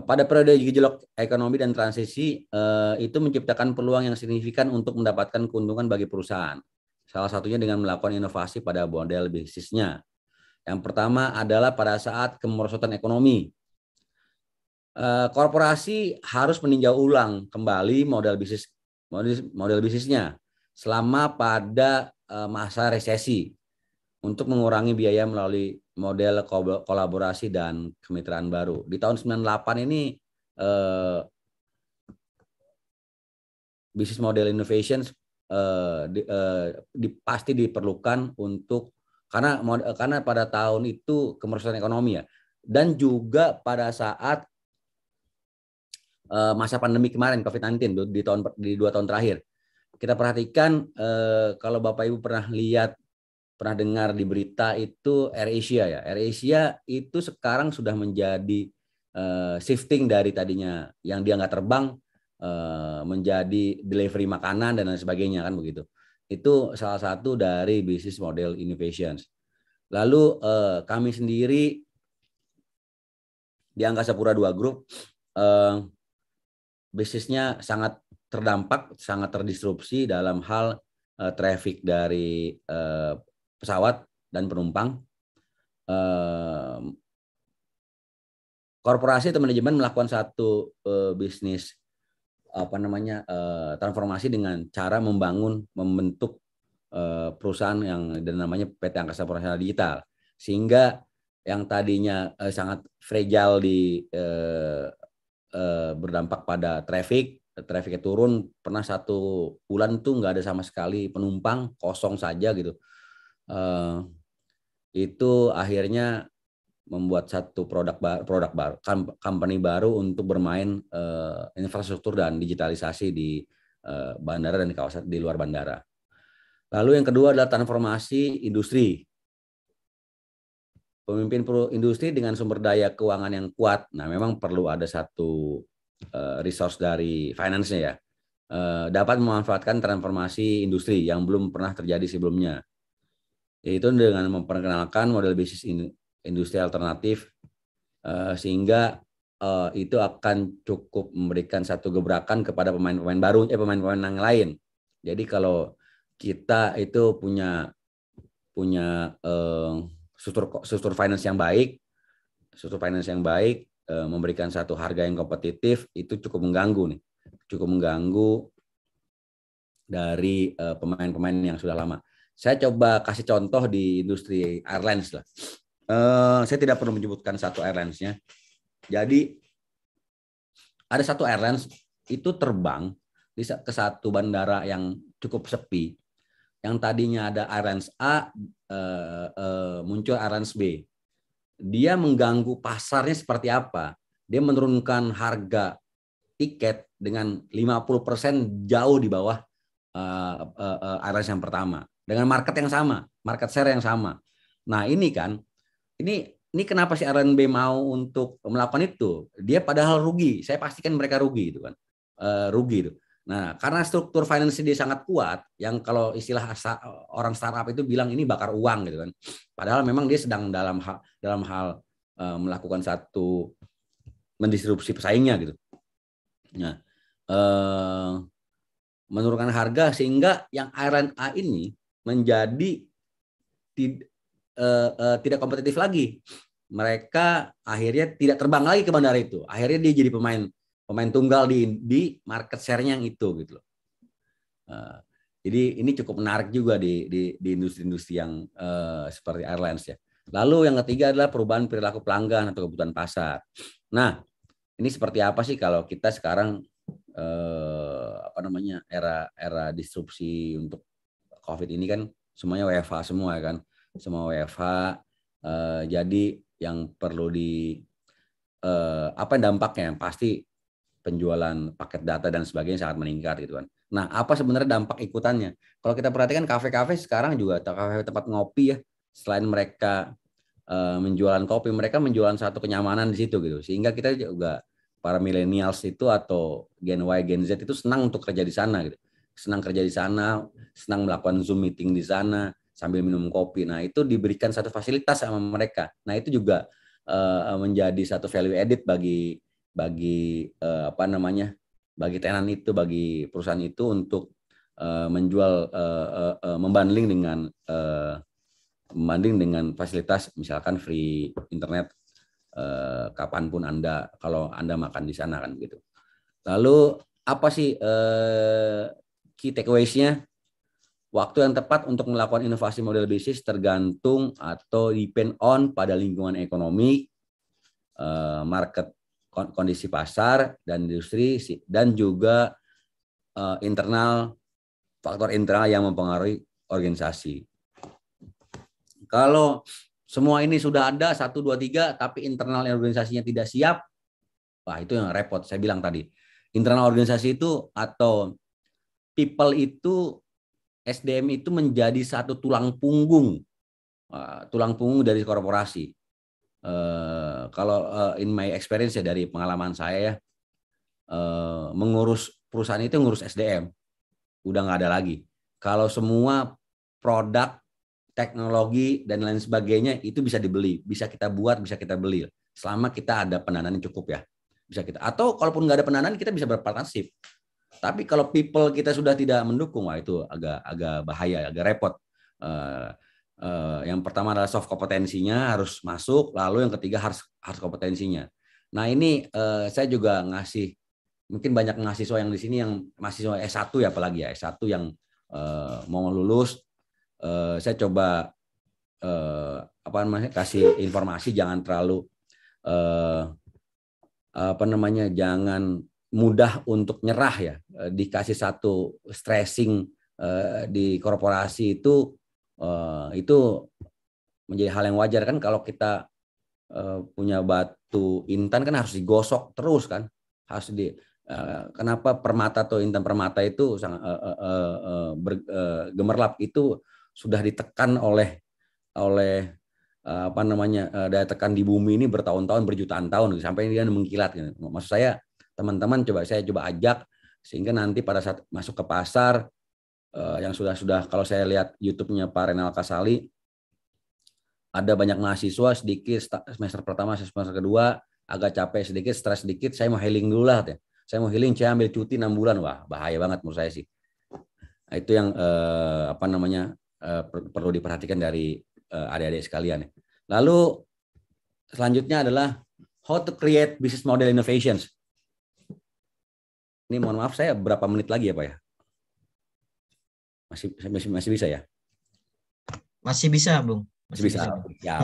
Eh, pada periode gejolak ekonomi dan transisi itu menciptakan peluang yang signifikan untuk mendapatkan keuntungan bagi perusahaan. Salah satunya dengan melakukan inovasi pada model bisnisnya. Yang pertama adalah pada saat kemerosotan ekonomi. Eh, korporasi harus meninjau ulang kembali model bisnis model, model bisnisnya selama pada eh, masa resesi untuk mengurangi biaya melalui model kolaborasi dan kemitraan baru. Di tahun 98 ini eh, bisnis model innovation Eh, di, uh, di, pasti diperlukan untuk karena karena pada tahun itu kemerosotan ekonomi ya dan juga pada saat uh, masa pandemi kemarin COVID-19 di tahun di dua tahun terakhir kita perhatikan uh, kalau bapak ibu pernah lihat pernah dengar di berita itu air asia ya air asia itu sekarang sudah menjadi uh, shifting dari tadinya yang dia nggak terbang Eh, menjadi delivery makanan dan lain sebagainya kan begitu. Itu salah satu dari bisnis model innovations. Lalu eh, kami sendiri di Angkasa Pura Dua Group eh, bisnisnya sangat terdampak, sangat terdisrupsi dalam hal traffic dari pesawat dan penumpang. korporasi atau manajemen melakukan satu bisnis apa namanya uh, transformasi dengan cara membangun membentuk uh, perusahaan yang dan namanya PT Angkasa Profesional Digital sehingga yang tadinya uh, sangat fragile di uh, uh, berdampak pada traffic trafficnya turun pernah satu bulan tuh nggak ada sama sekali penumpang kosong saja gitu uh, itu akhirnya membuat satu produk baru, produk baru, company baru untuk bermain uh, infrastruktur dan digitalisasi di uh, bandara dan di kawasan di luar bandara. Lalu yang kedua adalah transformasi industri. Pemimpin industri dengan sumber daya keuangan yang kuat. Nah, memang perlu ada satu uh, resource dari finance-nya ya. Uh, dapat memanfaatkan transformasi industri yang belum pernah terjadi sebelumnya Itu dengan memperkenalkan model bisnis industri alternatif eh, sehingga eh, itu akan cukup memberikan satu gebrakan kepada pemain-pemain baru eh pemain-pemain yang lain. Jadi kalau kita itu punya punya eh, struktur struktur finance yang baik, struktur finance yang baik memberikan satu harga yang kompetitif itu cukup mengganggu nih. Cukup mengganggu dari pemain-pemain yang sudah lama. Saya coba kasih contoh di industri airlines lah eh, saya tidak perlu menyebutkan satu airlinesnya. Jadi ada satu airlines itu terbang di ke satu bandara yang cukup sepi. Yang tadinya ada airlines A eh, eh, muncul airlines B. Dia mengganggu pasarnya seperti apa? Dia menurunkan harga tiket dengan 50% jauh di bawah uh, uh, uh, airlines yang pertama dengan market yang sama, market share yang sama. Nah, ini kan ini ini kenapa si RNB mau untuk melakukan itu? Dia padahal rugi. Saya pastikan mereka rugi itu kan. E, rugi itu. Nah, karena struktur finansial dia sangat kuat, yang kalau istilah orang startup itu bilang ini bakar uang gitu kan. Padahal memang dia sedang dalam hal, dalam hal e, melakukan satu mendistribusi pesaingnya gitu. Nah, e, menurunkan harga sehingga yang RNA ini menjadi uh, uh, tidak kompetitif lagi. Mereka akhirnya tidak terbang lagi ke bandara itu. Akhirnya dia jadi pemain pemain tunggal di di market share-nya yang itu gitu loh. Uh, jadi ini cukup menarik juga di di, di industri-industri yang uh, seperti airlines ya. Lalu yang ketiga adalah perubahan perilaku pelanggan atau kebutuhan pasar. Nah, ini seperti apa sih kalau kita sekarang eh, apa namanya era era disrupsi untuk COVID ini kan semuanya WFH semua ya kan semua WFH. Uh, eh, jadi yang perlu di uh, apa dampaknya? Pasti penjualan paket data dan sebagainya sangat meningkat gitu kan. Nah, apa sebenarnya dampak ikutannya? Kalau kita perhatikan kafe-kafe sekarang juga kafe tempat ngopi ya, selain mereka uh, menjualan kopi, mereka menjualan satu kenyamanan di situ gitu. Sehingga kita juga para milenials itu atau Gen Y, Gen Z itu senang untuk kerja di sana gitu. Senang kerja di sana, senang melakukan Zoom meeting di sana, sambil minum kopi. Nah, itu diberikan satu fasilitas sama mereka. Nah, itu juga uh, menjadi satu value edit bagi bagi uh, apa namanya? bagi tenan itu, bagi perusahaan itu untuk uh, menjual uh, uh, uh, membanding dengan uh, membanding dengan fasilitas misalkan free internet uh, kapanpun anda kalau anda makan di sana kan gitu. Lalu apa sih uh, key takeaways-nya? Waktu yang tepat untuk melakukan inovasi model bisnis tergantung atau depend on pada lingkungan ekonomi, eh, market kondisi pasar dan industri dan juga eh, internal faktor internal yang mempengaruhi organisasi. Kalau semua ini sudah ada satu dua tiga tapi internal organisasinya tidak siap, wah itu yang repot. Saya bilang tadi internal organisasi itu atau people itu SDM itu menjadi satu tulang punggung uh, tulang punggung dari korporasi. Uh, kalau uh, in my experience ya dari pengalaman saya uh, mengurus perusahaan itu ngurus SDM udah nggak ada lagi. Kalau semua produk teknologi dan lain sebagainya itu bisa dibeli, bisa kita buat, bisa kita beli selama kita ada pendanaan yang cukup ya. Bisa kita atau kalaupun nggak ada pendanaan kita bisa berpartnership tapi kalau people kita sudah tidak mendukung, wah itu agak agak bahaya, agak repot. Uh, uh, yang pertama adalah soft kompetensinya harus masuk, lalu yang ketiga harus harus kompetensinya. Nah ini uh, saya juga ngasih mungkin banyak mahasiswa yang di sini yang mahasiswa S1 ya apalagi ya S1 yang uh, mau lulus uh, saya coba uh, apa namanya kasih informasi jangan terlalu uh, apa namanya jangan mudah untuk nyerah ya eh, dikasih satu stressing eh, di korporasi itu eh, itu menjadi hal yang wajar kan kalau kita punya batu intan kan harus digosok terus kan harus di kenapa permata atau intan permata itu sangat gemerlap itu sudah ditekan oleh oleh apa namanya daya tekan di bumi ini bertahun-tahun berjutaan tahun sampai dia mengkilat gitu. maksud saya teman-teman coba saya coba ajak sehingga nanti pada saat masuk ke pasar eh, yang sudah-sudah kalau saya lihat YouTube-nya Pak Renal Kasali ada banyak mahasiswa sedikit semester pertama semester kedua agak capek sedikit stres sedikit saya mau healing dulu lah saya mau healing saya ambil cuti enam bulan wah bahaya banget menurut saya sih nah, itu yang eh, apa namanya eh, perlu diperhatikan dari eh, adik-adik sekalian lalu selanjutnya adalah how to create business model innovations ini mohon maaf saya berapa menit lagi ya Pak ya? Masih masih, masih bisa ya? Masih bisa, Bung. Masih, masih bisa. bisa. Ya.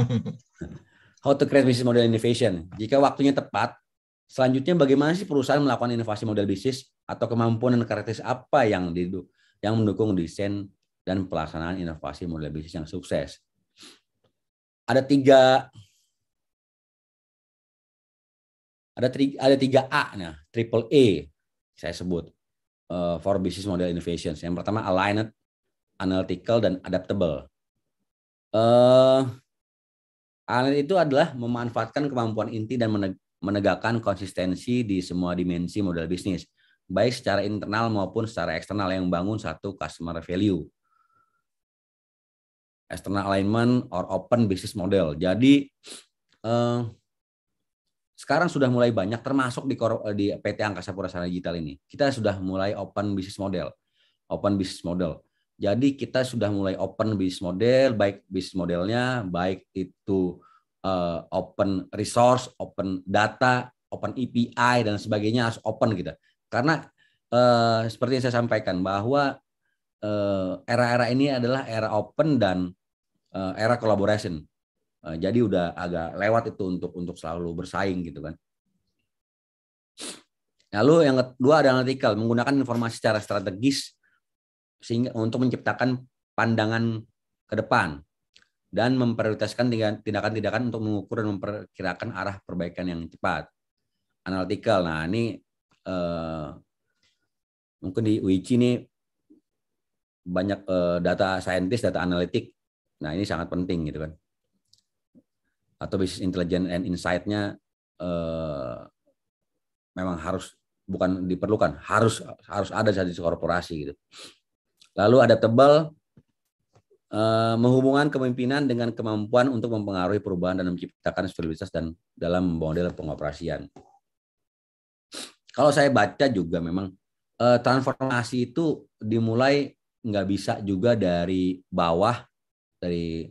How to create business model innovation. Jika waktunya tepat, selanjutnya bagaimana sih perusahaan melakukan inovasi model bisnis atau kemampuan dan karakteristik apa yang didu yang mendukung desain dan pelaksanaan inovasi model bisnis yang sukses. Ada tiga ada tiga, ada tiga A nah triple E saya sebut uh, for business model innovations. Yang pertama aligned, analytical dan adaptable. Uh, aligned itu adalah memanfaatkan kemampuan inti dan menegakkan konsistensi di semua dimensi model bisnis, baik secara internal maupun secara eksternal yang membangun satu customer value. External alignment or open business model. Jadi uh, sekarang sudah mulai banyak termasuk di, di PT Angkasa Pura Sarana Digital ini. Kita sudah mulai open business model. Open business model. Jadi kita sudah mulai open business model, baik business modelnya, baik itu uh, open resource, open data, open API dan sebagainya harus open gitu. Karena uh, seperti yang saya sampaikan bahwa eh, era-era uh, ini adalah era open dan uh, era collaboration. Eh, jadi udah agak lewat itu untuk untuk selalu bersaing gitu kan. Lalu yang kedua adalah artikel menggunakan informasi secara strategis sehingga untuk menciptakan pandangan ke depan dan memprioritaskan tindakan-tindakan untuk mengukur dan memperkirakan arah perbaikan yang cepat. Analitikal. Nah, ini eh, mungkin di UIC ini banyak eh, data saintis, data analitik. Nah, ini sangat penting gitu kan atau bisnis intelijen and insight-nya eh, memang harus bukan diperlukan harus harus ada di korporasi gitu. Lalu adaptable eh, menghubungkan kepemimpinan dengan kemampuan untuk mempengaruhi perubahan dan menciptakan stabilitas dan dalam model pengoperasian. Kalau saya baca juga memang eh, transformasi itu dimulai nggak bisa juga dari bawah dari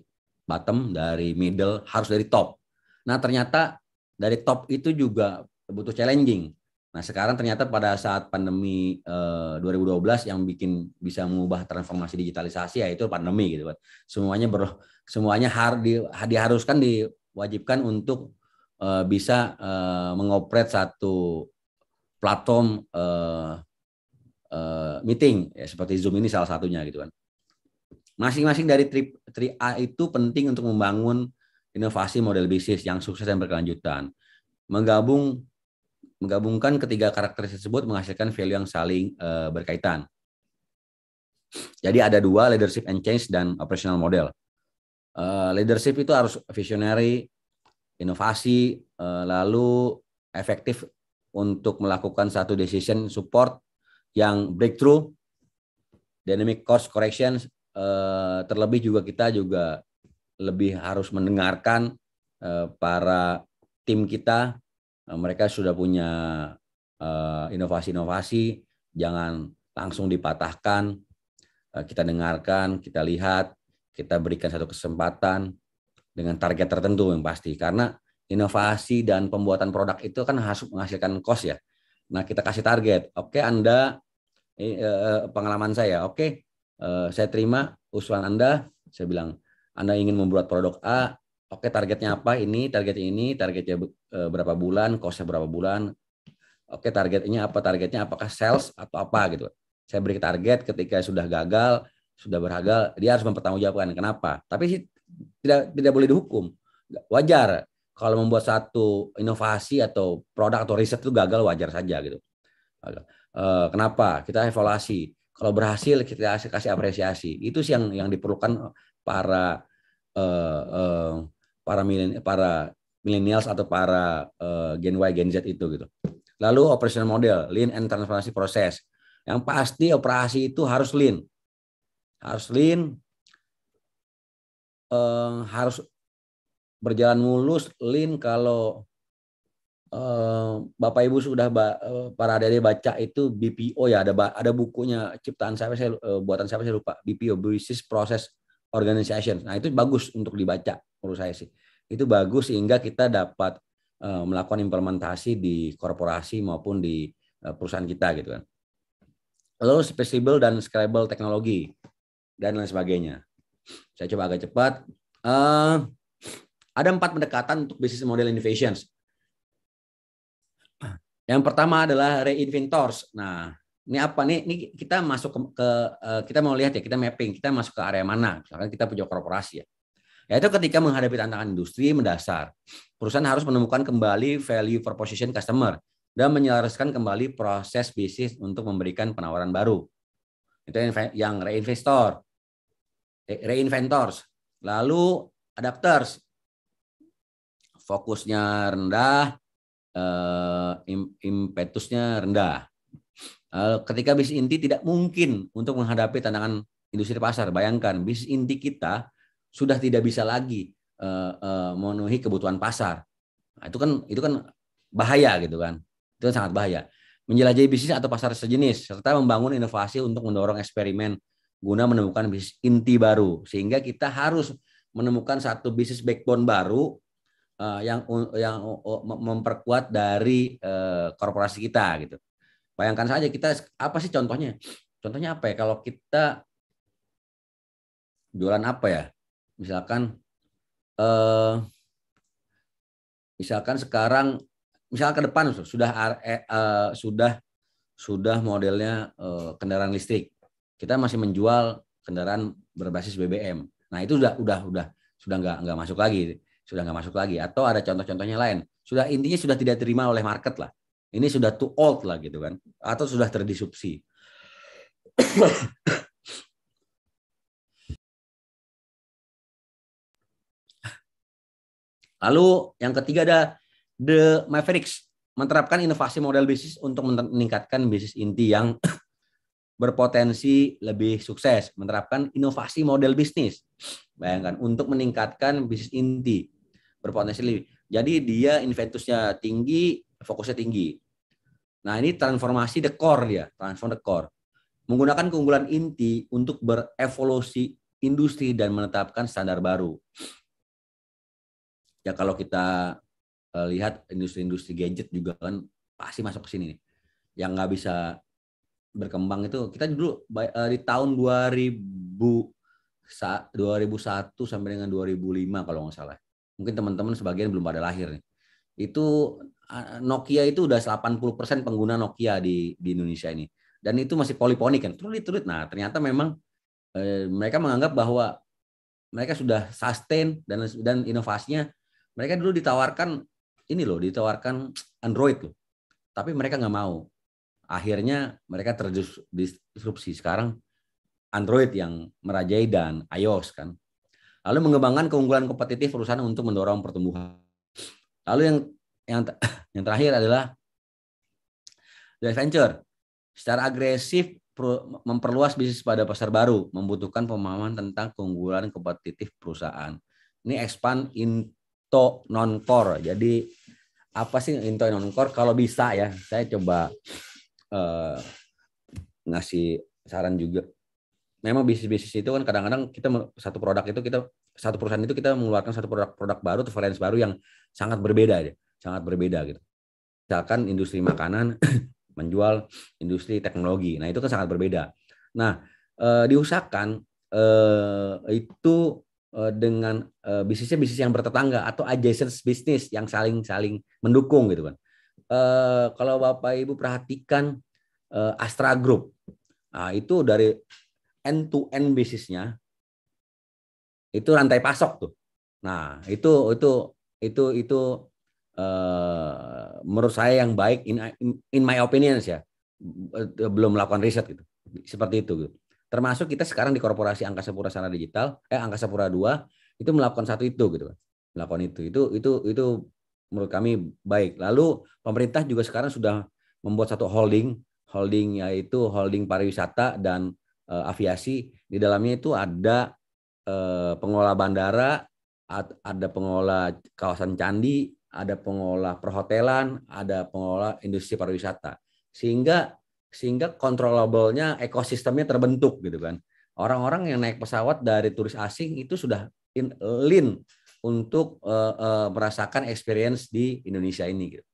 bottom, dari middle, harus dari top. Nah ternyata dari top itu juga butuh challenging. Nah sekarang ternyata pada saat pandemi eh, 2012 yang bikin bisa mengubah transformasi digitalisasi yaitu pandemi gitu kan. Semuanya ber, semuanya har, di, diharuskan diwajibkan untuk eh, bisa eh, mengopret satu platform eh, eh, meeting ya seperti Zoom ini salah satunya gitu kan. Masing-masing dari tri, tri A itu penting untuk membangun inovasi model bisnis yang sukses dan berkelanjutan. Menggabung menggabungkan ketiga karakter tersebut menghasilkan value yang saling uh, berkaitan. Jadi ada dua leadership and change dan operational model. Uh, leadership itu harus visionary, inovasi, uh, lalu efektif untuk melakukan satu decision support yang breakthrough, dynamic course corrections, Eh, terlebih juga kita juga lebih harus mendengarkan eh, para tim kita eh, mereka sudah punya inovasi-inovasi jangan langsung dipatahkan kita dengarkan kita lihat kita berikan satu kesempatan dengan target tertentu yang pasti karena inovasi dan pembuatan produk itu kan harus menghasilkan cost ya nah kita kasih target oke anda pengalaman saya oke Eh, saya terima usulan Anda, saya bilang Anda ingin membuat produk A, oke targetnya apa? Ini, targetnya ini, targetnya eh, berapa bulan, kosnya berapa bulan. Oke, targetnya apa? Targetnya apakah sales atau apa gitu. Saya beri target ketika sudah gagal, sudah berhagal, dia harus mempertanggungjawabkan kenapa. Tapi sih tidak tidak boleh dihukum. Wajar kalau membuat satu inovasi atau produk atau riset itu gagal wajar saja gitu. Eh, kenapa? Kita evaluasi. Kalau berhasil kita kasih apresiasi. Itu sih yang yang diperlukan para uh, uh, para milen para millennials atau para uh, Gen Y Gen Z itu gitu. Lalu operational model, lean and transformasi proses. Yang pasti operasi itu harus lean. Harus lean uh, harus berjalan mulus, lean kalau Eh, Bapak Ibu sudah eh, para adik baca itu BPO ya ada ada bukunya ciptaan siapa saya eh, buatan siapa saya lupa BPO Business Process Organization. Nah itu bagus untuk dibaca menurut saya sih. Itu bagus sehingga kita dapat melakukan implementasi di korporasi maupun di perusahaan kita gitu kan. Lalu spesibel dan scalable teknologi dan lain sebagainya. Saya coba agak cepat. Uh, ada empat pendekatan untuk bisnis model innovations yang pertama adalah reinventors. Nah, ini apa nih? Ini kita masuk ke, ke eh, kita mau lihat ya, kita mapping, kita masuk ke area mana? Misalkan kita punya korporasi ya. Yaitu ketika menghadapi tantangan industri mendasar, perusahaan harus menemukan kembali value proposition customer dan menyelaraskan kembali proses bisnis untuk memberikan penawaran baru. Itu yang reinvestor, eh, reinventors. Lalu adapters, fokusnya rendah, uh, impetusnya rendah. Uh, ketika bisnis inti tidak mungkin untuk menghadapi tantangan industri pasar. Bayangkan bisnis inti kita sudah tidak bisa lagi uh, uh, memenuhi kebutuhan pasar. Nah, itu kan itu kan bahaya gitu kan. Itu kan sangat bahaya. Menjelajahi bisnis atau pasar sejenis serta membangun inovasi untuk mendorong eksperimen guna menemukan bisnis inti baru sehingga kita harus menemukan satu bisnis backbone baru uh, yang yang uh, memperkuat dari uh, korporasi kita gitu. Bayangkan saja kita apa sih contohnya? Contohnya apa ya? Kalau kita jualan apa ya? Misalkan eh misalkan sekarang misalkan ke depan sudah uh, sudah sudah modelnya uh, kendaraan listrik. Kita masih menjual kendaraan berbasis BBM. Nah, itu sudah sudah udah sudah nggak nggak masuk lagi sudah nggak masuk lagi atau ada contoh-contohnya lain sudah intinya sudah tidak terima oleh market lah ini sudah too old lah gitu kan atau sudah terdisupsi Lalu yang ketiga ada The Mavericks menerapkan inovasi model bisnis untuk meningkatkan bisnis inti yang berpotensi lebih sukses, menerapkan inovasi model bisnis. Bayangkan untuk meningkatkan bisnis inti berpotensi lebih. Jadi dia inventusnya tinggi, fokusnya tinggi. Nah ini transformasi the core dia, transform the core. Menggunakan keunggulan inti untuk berevolusi industri dan menetapkan standar baru. Ya kalau kita eh, lihat industri-industri gadget juga kan pasti masuk ke sini nih. Yang nggak bisa berkembang itu kita dulu eh, di tahun 2000 2001 sampai dengan 2005 kalau nggak salah mungkin teman-teman sebagian belum pada lahir nih. Itu Nokia itu udah 80% pengguna Nokia di di Indonesia ini. Dan itu masih poliponik kan, tulit-tulit. Nah, ternyata memang eh, mereka menganggap bahwa mereka sudah sustain dan dan inovasinya mereka dulu ditawarkan ini loh, ditawarkan Android loh. Tapi mereka nggak mau. Akhirnya mereka terdisrupsi. Sekarang Android yang merajai dan iOS kan. Lalu mengembangkan keunggulan kompetitif perusahaan untuk mendorong pertumbuhan. Lalu yang yang yang terakhir adalah joint venture. Secara agresif memperluas bisnis pada pasar baru membutuhkan pemahaman tentang keunggulan kompetitif perusahaan. Ini expand into non core. Jadi apa sih into non core? Kalau bisa ya, saya coba uh, ngasih saran juga memang bisnis-bisnis itu kan kadang-kadang kita satu produk itu kita satu perusahaan itu kita mengeluarkan satu produk-produk baru atau varian baru yang sangat berbeda ya, sangat berbeda gitu. Misalkan industri makanan menjual industri teknologi. Nah, itu kan sangat berbeda. Nah, eh, diusahakan eh, itu eh, dengan eh, bisnisnya bisnis yang bertetangga atau adjacent bisnis yang saling-saling mendukung gitu kan. Eh, kalau Bapak Ibu perhatikan eh, Astra Group. Nah, itu dari end to end bisnisnya itu rantai pasok tuh. Nah, itu itu itu itu uh, menurut saya yang baik in in my opinions ya. Belum melakukan riset gitu. Seperti itu gitu. Termasuk kita sekarang di korporasi Angkasa Pura Sana Digital, eh Angkasa Pura dua itu melakukan satu itu gitu kan. Melakukan itu. Itu itu itu menurut kami baik. Lalu pemerintah juga sekarang sudah membuat satu holding, holding yaitu holding pariwisata dan uh, aviasi di dalamnya itu ada uh, pengelola bandara, ada pengelola kawasan candi, ada pengelola perhotelan, ada pengelola industri pariwisata. Sehingga sehingga controllable ekosistemnya terbentuk gitu kan. Orang-orang yang naik pesawat dari turis asing itu sudah in, lean untuk uh, uh, merasakan experience di Indonesia ini gitu.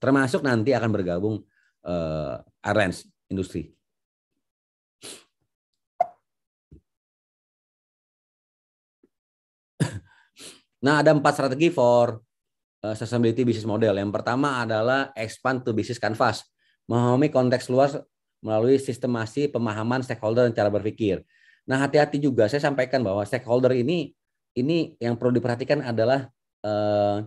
Termasuk nanti akan bergabung uh, airlines industri. Nah, ada empat strategi for uh, sustainability business model. Yang pertama adalah expand to business canvas, memahami konteks luas melalui sistemasi pemahaman stakeholder dan cara berpikir. Nah, hati-hati juga saya sampaikan bahwa stakeholder ini ini yang perlu diperhatikan adalah uh,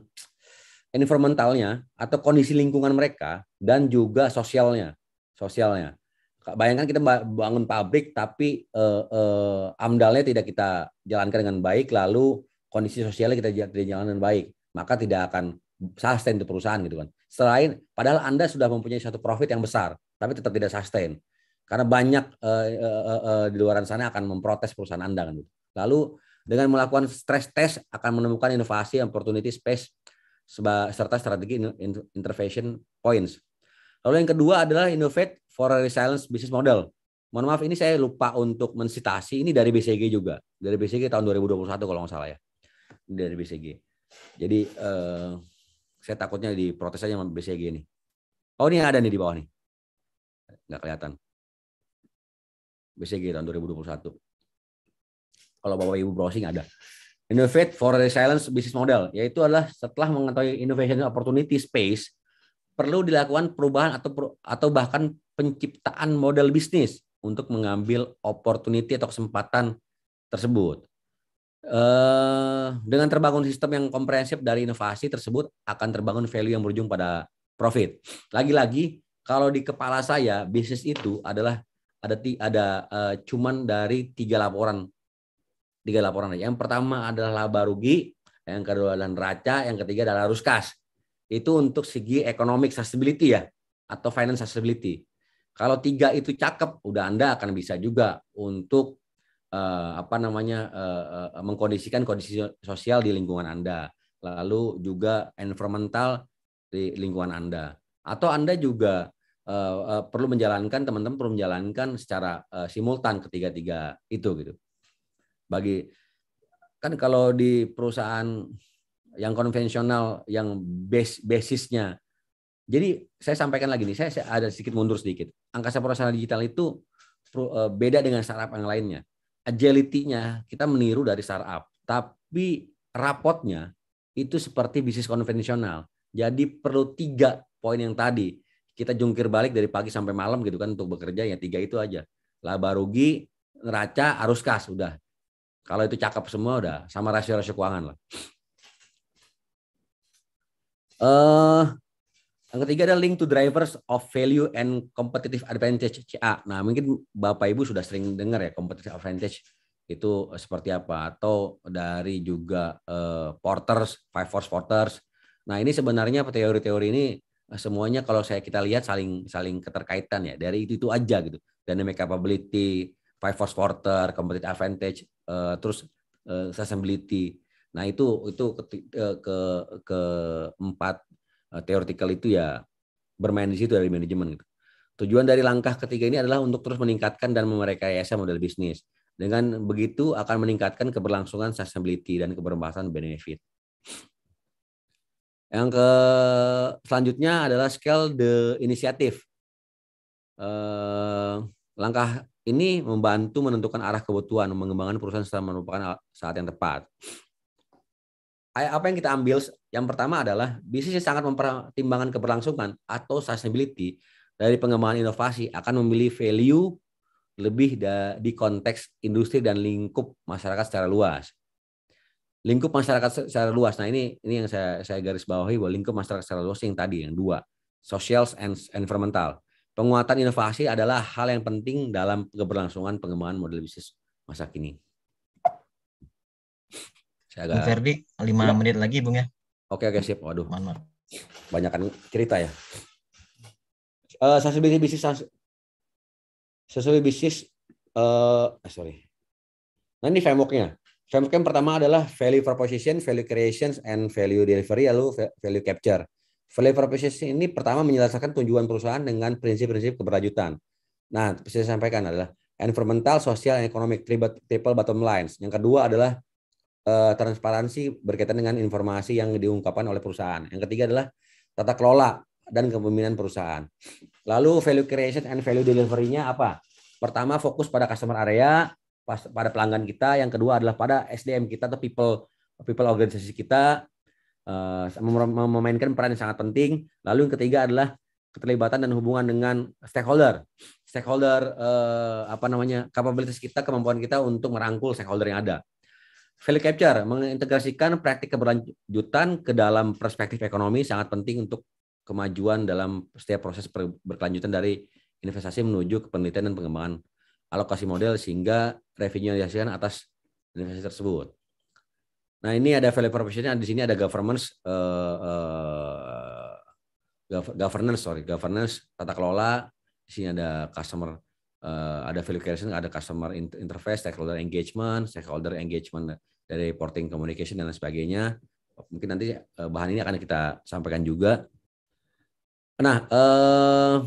environmentalnya atau kondisi lingkungan mereka dan juga sosialnya sosialnya bayangkan kita bangun pabrik tapi uh, uh, amdalnya tidak kita jalankan dengan baik lalu kondisi sosialnya kita tidak jalan dengan baik, maka tidak akan sustain di perusahaan gitu kan. Selain padahal Anda sudah mempunyai satu profit yang besar, tapi tetap tidak sustain. Karena banyak uh, uh, uh, di luar sana akan memprotes perusahaan Anda kan. Gitu. Lalu dengan melakukan stress test akan menemukan inovasi opportunity space serta strategi intervention points. Lalu yang kedua adalah innovate for a resilience business model. Mohon maaf ini saya lupa untuk mensitasi ini dari BCG juga. Dari BCG tahun 2021 kalau nggak salah ya dari BCG. Jadi uh, saya takutnya diprotes aja sama BCG ini. Oh ini ada nih di bawah nih. Nggak kelihatan. BCG tahun 2021. Kalau bawa Ibu browsing ada. Innovate for Resilience Business Model, yaitu adalah setelah mengetahui innovation opportunity space, perlu dilakukan perubahan atau atau bahkan penciptaan model bisnis untuk mengambil opportunity atau kesempatan tersebut eh, dengan terbangun sistem yang komprehensif dari inovasi tersebut akan terbangun value yang berujung pada profit. Lagi-lagi kalau di kepala saya bisnis itu adalah ada ada uh, cuman dari tiga laporan tiga laporan aja. Yang pertama adalah laba rugi, yang kedua adalah neraca, yang ketiga adalah arus kas. Itu untuk segi economic sustainability ya atau finance sustainability. Kalau tiga itu cakep, udah Anda akan bisa juga untuk uh, apa namanya uh, mengkondisikan kondisi sosial di lingkungan Anda, lalu juga environmental di lingkungan Anda. Atau Anda juga uh, uh, perlu menjalankan teman-teman perlu menjalankan secara uh, simultan ketiga-tiga itu gitu. Bagi kan kalau di perusahaan yang konvensional yang base basisnya jadi saya sampaikan lagi nih, saya ada sedikit mundur sedikit. Angkasa perusahaan digital itu beda dengan startup yang lainnya agility-nya kita meniru dari startup, tapi rapotnya itu seperti bisnis konvensional. Jadi perlu tiga poin yang tadi kita jungkir balik dari pagi sampai malam gitu kan untuk bekerja ya tiga itu aja. Laba rugi, neraca, arus kas udah. Kalau itu cakep semua udah sama rasio-rasio keuangan lah. Eh uh, yang ketiga adalah link to drivers of value and competitive advantage CA. Nah, mungkin Bapak Ibu sudah sering dengar ya competitive advantage itu eh, seperti apa atau dari juga uh, porters, five force porters. Nah, ini sebenarnya teori-teori ini eh, semuanya kalau saya kita lihat saling saling keterkaitan ya dari itu itu aja gitu. Dynamic capability, five force porter, competitive advantage, uh, terus uh, sustainability. Nah, itu itu ke, ke empat Eh, teoretikal itu ya bermain di situ dari manajemen. Gitu. Tujuan dari langkah ketiga ini adalah untuk terus meningkatkan dan merekayasa model bisnis. Dengan begitu akan meningkatkan keberlangsungan sustainability dan keberlangsungan benefit. Yang ke selanjutnya adalah scale the initiative. Eh, langkah ini membantu menentukan arah kebutuhan, mengembangkan perusahaan secara merupakan saat yang tepat apa yang kita ambil yang pertama adalah bisnis yang sangat mempertimbangkan keberlangsungan atau sustainability dari pengembangan inovasi akan memilih value lebih di konteks industri dan lingkup masyarakat secara luas. Lingkup masyarakat secara luas. Nah ini ini yang saya saya garis bawahi bahwa lingkup masyarakat secara luas yang tadi yang dua, social and environmental. Penguatan inovasi adalah hal yang penting dalam keberlangsungan pengembangan model bisnis masa kini. Saya agak... Bung Ferdi, 5 ya. menit lagi Bung ya. Oke, oke, siap. Waduh. mana? Banyak kan cerita ya. Uh, eh, sensibility bisnis sensibility bisnis uh, sorry. Nah, ini frameworknya. Framework yang pertama adalah value proposition, value creation, and value delivery, lalu value capture. Value proposition ini pertama menjelaskan tujuan perusahaan dengan prinsip-prinsip keberlanjutan. Nah, saya sampaikan adalah environmental, sosial, and economic triple bottom lines. Yang kedua adalah uh, transparansi berkaitan dengan informasi yang diungkapkan oleh perusahaan. Yang ketiga adalah tata kelola dan kepemimpinan perusahaan. Lalu value creation and value delivery-nya apa? Pertama fokus pada customer area, pas, pada pelanggan kita. Yang kedua adalah pada SDM kita atau people people organisasi kita uh, memainkan peran yang sangat penting. Lalu yang ketiga adalah keterlibatan dan hubungan dengan stakeholder. Stakeholder eh, apa namanya? kapabilitas kita, kemampuan kita untuk merangkul stakeholder yang ada. Value capture mengintegrasikan praktik keberlanjutan ke dalam perspektif ekonomi sangat penting untuk kemajuan dalam setiap proses berkelanjutan dari investasi menuju ke penelitian dan pengembangan alokasi model sehingga revenue dihasilkan atas investasi tersebut. Nah ini ada value propositionnya di sini ada governance, uh, uh, governance sorry governance tata kelola di sini ada customer uh, ada value creation, ada customer interface, stakeholder engagement, stakeholder engagement dari reporting communication dan lain sebagainya. Mungkin nanti eh, bahan ini akan kita sampaikan juga. Nah, uh,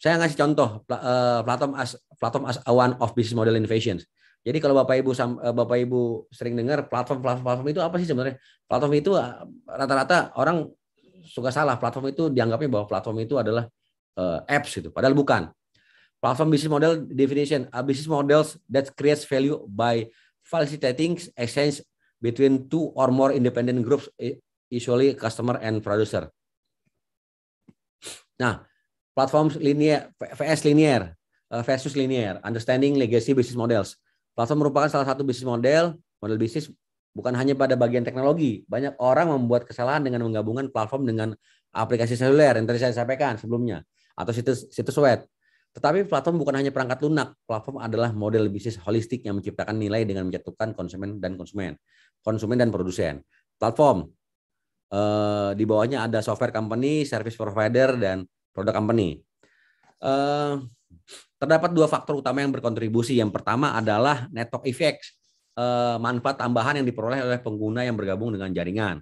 saya ngasih contoh uh, platform as platform as one of business model innovations. Jadi kalau Bapak Ibu Bapak Ibu sering dengar platform platform itu apa sih sebenarnya? Platform itu rata-rata orang suka salah platform itu dianggapnya bahwa platform itu adalah apps gitu, padahal bukan Platform business model definition: a business models that creates value by facilitating exchange between two or more independent groups, usually customer and producer. Nah, platform linear, VS linear uh, versus linear, understanding legacy business models. Platform merupakan salah satu bisnis model, model bisnis bukan hanya pada bagian teknologi. Banyak orang membuat kesalahan dengan menggabungkan platform dengan aplikasi seluler yang tadi saya sampaikan sebelumnya atau situs situs web. Tetapi platform bukan hanya perangkat lunak, platform adalah model bisnis holistik yang menciptakan nilai dengan menjatuhkan konsumen dan konsumen, konsumen dan produsen. Platform eh, di bawahnya ada software company, service provider dan produk company. Eh, terdapat dua faktor utama yang berkontribusi. Yang pertama adalah network effects, eh, manfaat tambahan yang diperoleh oleh pengguna yang bergabung dengan jaringan.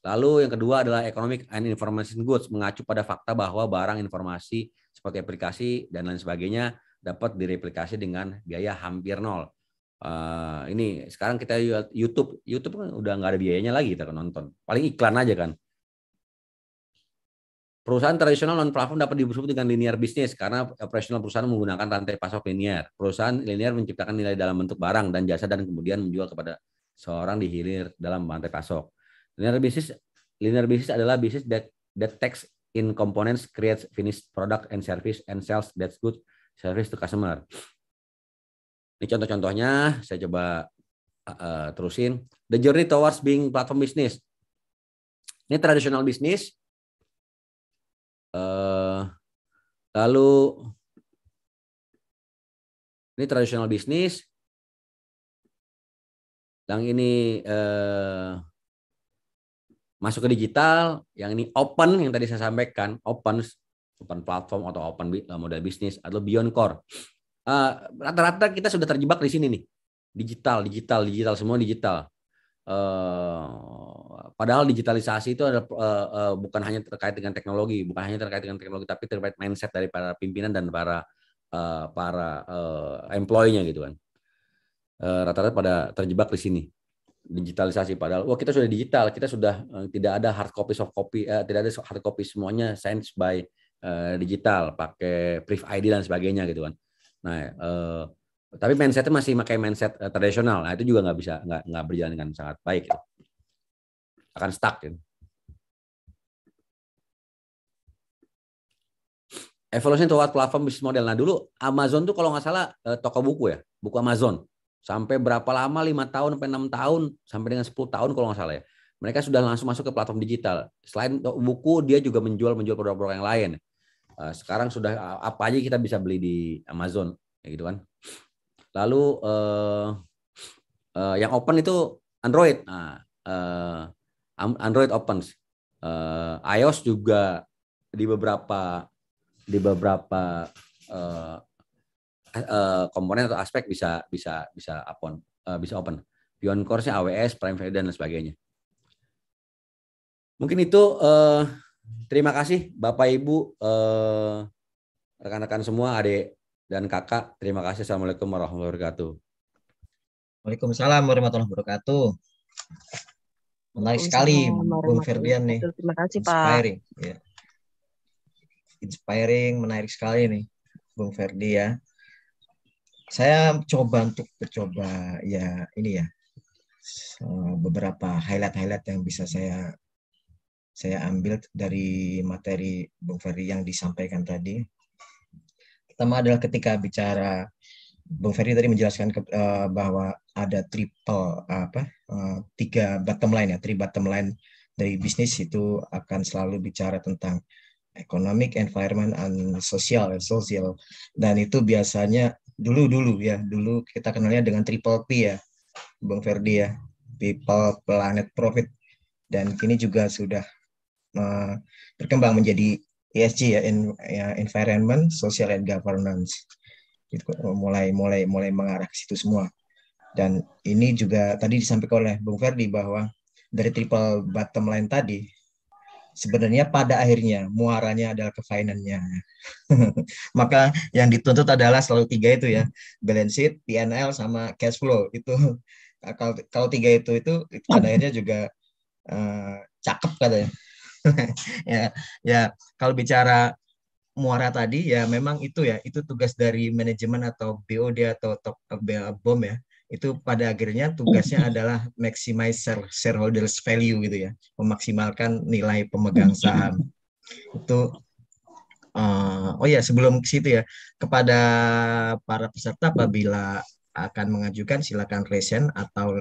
Lalu yang kedua adalah economic and information goods, mengacu pada fakta bahwa barang informasi sebagai aplikasi dan lain sebagainya dapat direplikasi dengan biaya hampir nol. Uh, ini sekarang kita YouTube, YouTube kan udah nggak ada biayanya lagi kita kan nonton, paling iklan aja kan. Perusahaan tradisional non platform dapat disebut dengan linear bisnis karena operasional perusahaan menggunakan rantai pasok linear. Perusahaan linear menciptakan nilai dalam bentuk barang dan jasa dan kemudian menjual kepada seorang di hilir dalam rantai pasok. Linear bisnis linear bisnis adalah bisnis that, that takes in components creates finished product and service and sells that's good service to customer. Ini contoh-contohnya, saya coba uh, uh terusin. The journey towards being platform business. Ini tradisional bisnis. Uh, lalu ini tradisional bisnis. Yang ini uh, masuk ke digital, yang ini open yang tadi saya sampaikan, open open platform atau open eh, model bisnis atau beyond core. Eh, rata-rata uh, kita sudah terjebak di sini nih. Digital, digital, digital, semua digital. Uh, padahal digitalisasi itu adalah uh, uh, bukan hanya terkait dengan teknologi, bukan hanya terkait dengan teknologi, tapi terkait mindset dari para pimpinan dan para uh, para uh, employee-nya gitu kan. Rata-rata uh, rata pada terjebak di sini digitalisasi padahal wah kita sudah digital kita sudah eh, tidak ada hard copy soft copy uh, eh, tidak ada hard copy semuanya science by uh, digital pakai brief ID dan sebagainya gitu kan nah uh, tapi mindsetnya masih pakai mindset uh, tradisional nah itu juga nggak bisa nggak nggak berjalan dengan sangat baik gitu. akan stuck gitu. evolusi toward platform bisnis model. Nah dulu Amazon tuh kalau nggak salah uh, toko buku ya, buku Amazon sampai berapa lama lima tahun sampai enam tahun sampai dengan 10 tahun kalau nggak salah ya mereka sudah langsung masuk ke platform digital selain buku dia juga menjual menjual produk-produk yang lain eh, sekarang sudah eh, apa aja kita bisa beli di Amazon ya gitu kan lalu eh, eh, yang open itu Android nah, eh, Android opens eh, iOS juga di beberapa di beberapa eh, Eh, eh, komponen atau aspek bisa bisa bisa open eh, bisa open. Beyond course-nya AWS, Prime Value dan sebagainya. Mungkin itu eh, terima kasih Bapak Ibu rekan-rekan semua, adik dan kakak. Terima kasih. Assalamualaikum warahmatullahi wabarakatuh. Waalaikumsalam warahmatullahi wabarakatuh. Menarik sekali Bung Ferdian nih. Terima kasih Inspiring. Pak. Ya. Inspiring, menarik sekali nih Bung Ferdi ya saya coba untuk coba ya ini ya eh, beberapa highlight-highlight yang bisa saya saya ambil dari materi Bung Ferry yang disampaikan tadi. Pertama adalah ketika bicara Bung Ferry tadi menjelaskan ke, uh, bahwa ada triple apa uh, tiga bottom line ya, tiga bottom line dari bisnis itu akan selalu bicara tentang economic, environment, and social, and social. Dan itu biasanya dulu dulu ya dulu kita kenalnya dengan triple P ya Bang Ferdi ya People Planet Profit dan kini juga sudah berkembang menjadi ESG ya, ya, Environment Social and Governance itu mulai mulai mulai mengarah ke situ semua dan ini juga tadi disampaikan oleh Bung Ferdi bahwa dari triple bottom line tadi sebenarnya pada akhirnya muaranya adalah ke finance-nya. Maka yang dituntut adalah selalu tiga itu ya, balance sheet, PNL sama cash flow itu. Nah, kalau kalau tiga itu itu, itu pada akhirnya juga uh, cakep katanya. ya ya kalau bicara muara tadi ya memang itu ya itu tugas dari manajemen atau BOD atau top eh, BOM ya itu pada akhirnya tugasnya adalah maximize shareholders value gitu ya, memaksimalkan nilai pemegang saham. Itu uh, oh ya sebelum ke situ ya, kepada para peserta apabila akan mengajukan silakan resen atau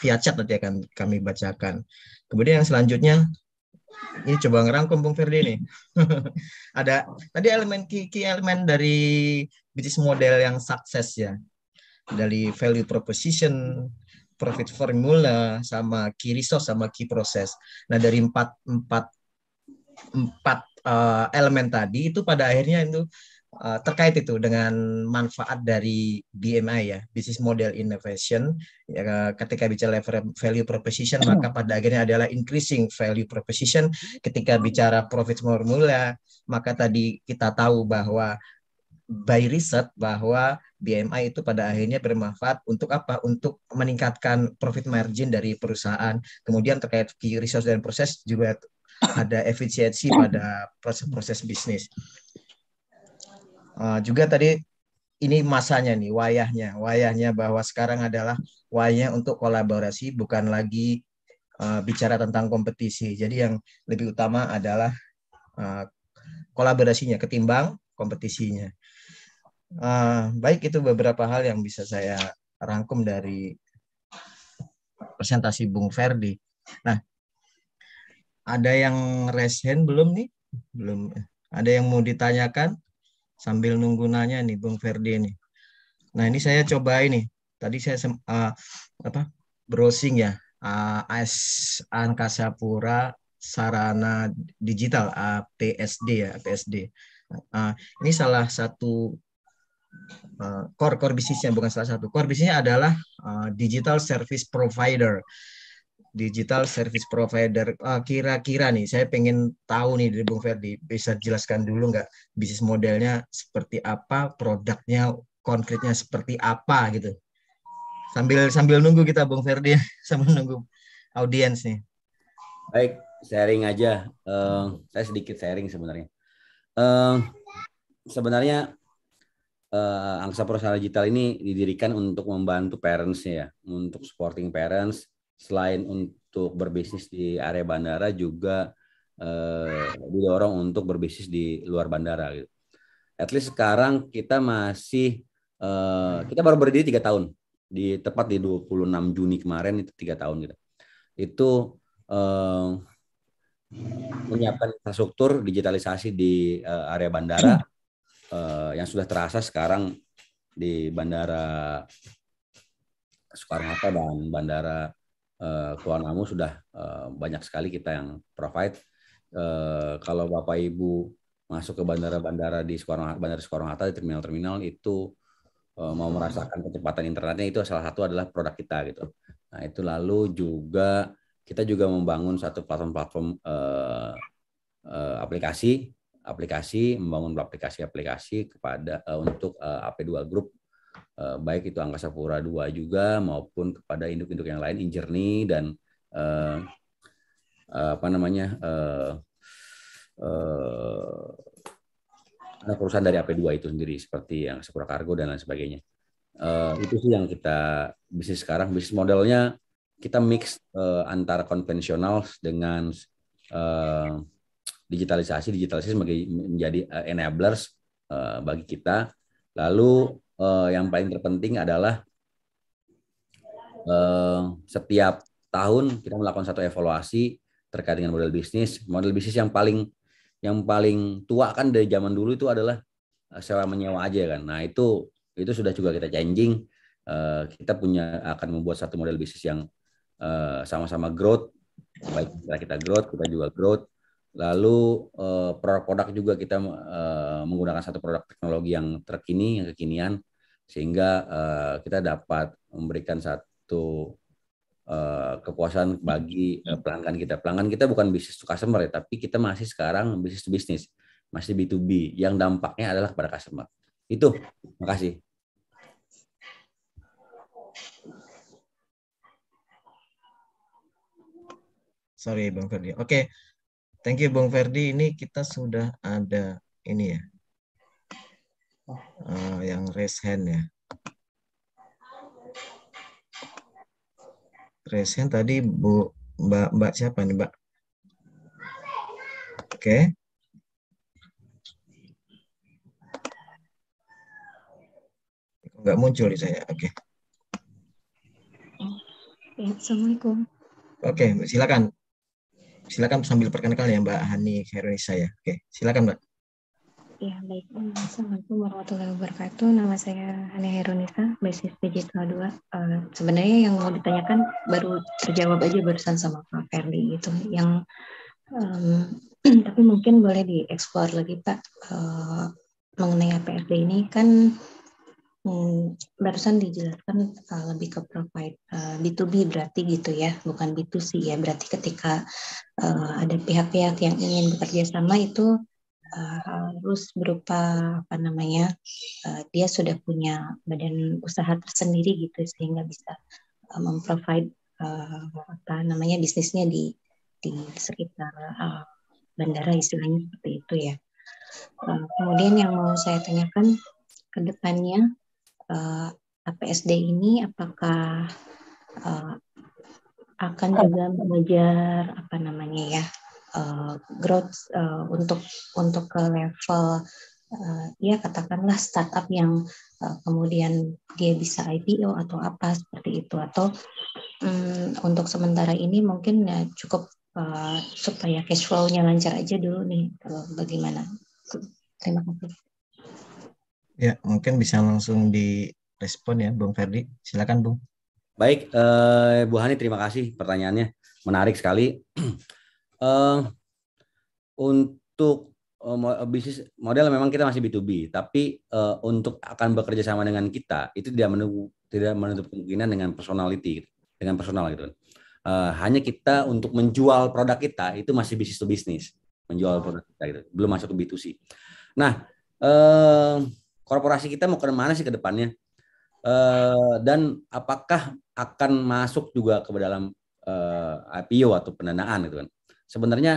via chat nanti akan kami bacakan. Kemudian yang selanjutnya ini coba ngerangkum Bung Ferdi nih. Ada tadi elemen key, key elemen dari bisnis model yang sukses ya dari value proposition, profit formula, sama key resource, sama key process. Nah dari empat empat empat uh, elemen tadi itu pada akhirnya itu uh, terkait itu dengan manfaat dari BMI ya business model innovation ya, ketika bicara value proposition maka pada akhirnya adalah increasing value proposition ketika bicara profit formula maka tadi kita tahu bahwa by research bahwa BMI itu pada akhirnya bermanfaat untuk apa? Untuk meningkatkan profit margin dari perusahaan. Kemudian terkait key resource dan proses juga ada efisiensi pada proses-proses bisnis. Uh, juga tadi ini masanya nih, wayahnya, wayahnya bahwa sekarang adalah wayah untuk kolaborasi, bukan lagi uh, bicara tentang kompetisi. Jadi yang lebih utama adalah uh, kolaborasinya ketimbang kompetisinya. Uh, baik itu beberapa hal yang bisa saya rangkum dari presentasi Bung Ferdi. Nah, ada yang raise hand belum nih? Belum. Ada yang mau ditanyakan sambil nunggu nanya nih Bung Ferdi ini. Nah, ini saya coba ini. Tadi saya uh, apa? browsing ya. Uh, eh, AS Angkasa Pura Sarana Digital APSD ya, APSD. Uh, nah, ini salah satu Eh, core core bisnisnya bukan salah satu. Core bisnisnya adalah uh, digital service provider. Digital service provider eh, kira-kira uh, nih saya pengen tahu nih dari Bung Ferdi bisa jelaskan dulu nggak bisnis modelnya seperti apa, produknya konkretnya seperti apa gitu. Sambil sambil nunggu kita Bung Ferdi sambil nunggu audiens nih. Baik, sharing aja. Uh, saya sedikit sharing sebenarnya. Uh, sebenarnya uh, eh, angsa Perusahaan Digital ini didirikan untuk membantu parents ya, untuk supporting parents selain untuk berbisnis di area bandara juga uh, didorong untuk berbisnis di luar bandara gitu. At least sekarang kita masih uh, kita baru berdiri tiga tahun di tepat di 26 Juni kemarin itu tiga tahun gitu. Itu uh, menyiapkan infrastruktur digitalisasi di area bandara uh, yang sudah terasa sekarang di bandara Soekarno Hatta dan bandara uh, Kuala Namu sudah uh, banyak sekali kita yang provide. Uh, kalau Bapak Ibu masuk ke bandara-bandara di Soekarno bandara Soekarno Hatta di terminal-terminal itu uh, mau merasakan kecepatan internetnya itu salah satu adalah produk kita gitu. Nah itu lalu juga kita juga membangun satu platform-platform uh, uh, aplikasi aplikasi, membangun aplikasi-aplikasi kepada uh, untuk uh, eh, AP2 Group uh, baik itu Angkasa Pura 2 juga maupun kepada induk-induk yang lain Injerni dan uh, uh, apa namanya uh, uh, perusahaan dari AP2 itu sendiri seperti yang Sepura Kargo dan lain sebagainya. Uh, itu sih yang kita bisnis sekarang bisnis modelnya kita mix uh, antara konvensional dengan uh, digitalisasi digitalisasi sebagai menjadi eh, enablers eh, bagi kita. Lalu eh, yang paling terpenting adalah setiap tahun kita melakukan satu evaluasi terkait dengan model bisnis. Model bisnis yang paling yang paling tua kan dari zaman dulu itu adalah sewa menyewa aja kan. Nah itu itu sudah juga kita changing. Kita punya akan membuat satu model bisnis yang sama-sama growth. Baik kita growth, kita juga growth Lalu produk-produk eh, juga kita eh, menggunakan satu produk teknologi yang terkini, yang kekinian, sehingga eh, kita dapat memberikan satu kekuasaan bagi pelanggan kita. Pelanggan kita bukan bisnis to customer ya, tapi kita masih sekarang bisnis to bisnis, masih B2B, yang dampaknya adalah kepada customer. Itu, terima kasih. Sorry Bang Ferdi. Oke, Thank you Bung Ferdi. Ini kita sudah ada ini ya. Uh, yang raise hand ya. Raise hand tadi Bu Mbak Mbak siapa nih Mbak? Oke. Okay. Nggak muncul di saya. Oke. Okay. Ya, Assalamualaikum. Oke, okay, silakan silakan sambil perkenalkan ya Mbak Hani Khairunisa ya. Oke, silakan Mbak. Ya, baik. Assalamualaikum warahmatullahi wabarakatuh. Nama saya Hani Herunisa, basis digital 2. Uh, eh, sebenarnya yang mau ditanyakan baru terjawab aja barusan sama Pak Ferdi gitu. Yang um, tapi mungkin boleh dieksplor lagi Pak uh, mengenai APRD ini kan Hmm, barusan dijelaskan uh, lebih ke provide uh, eh, B2B berarti gitu ya, bukan B2C ya. Berarti ketika uh, ada pihak-pihak yang ingin bekerja sama itu uh, harus berupa apa namanya, uh, dia sudah punya badan usaha tersendiri gitu sehingga bisa uh, memprovide uh, apa namanya bisnisnya di di sekitar uh, bandara istilahnya seperti itu ya. Uh, kemudian yang mau saya tanyakan ke depannya uh, eh, APSD ini apakah uh, akan kan. juga mengejar apa namanya ya uh, growth uh, untuk untuk ke level uh, ya katakanlah startup yang uh, kemudian dia bisa IPO atau apa seperti itu atau um, untuk sementara ini mungkin ya cukup uh, supaya cash flow-nya lancar aja dulu nih kalau bagaimana terima kasih Ya, mungkin bisa langsung direspon ya, Bung Ferdi. Silakan, Bung. Baik, eh, Bu Hani, terima kasih pertanyaannya. Menarik sekali. eh, untuk eh, bisnis model memang kita masih B2B, tapi eh, untuk akan bekerja sama dengan kita, itu tidak menutup, tidak menutup kemungkinan dengan personality, dengan personal gitu. Uh, hanya kita untuk menjual produk kita, itu masih bisnis to bisnis. Menjual produk kita gitu. Belum masuk ke B2C. Nah, eh, korporasi kita mau ke mana sih ke depannya uh, dan apakah akan masuk juga ke dalam uh, eh, IPO atau pendanaan gitu kan sebenarnya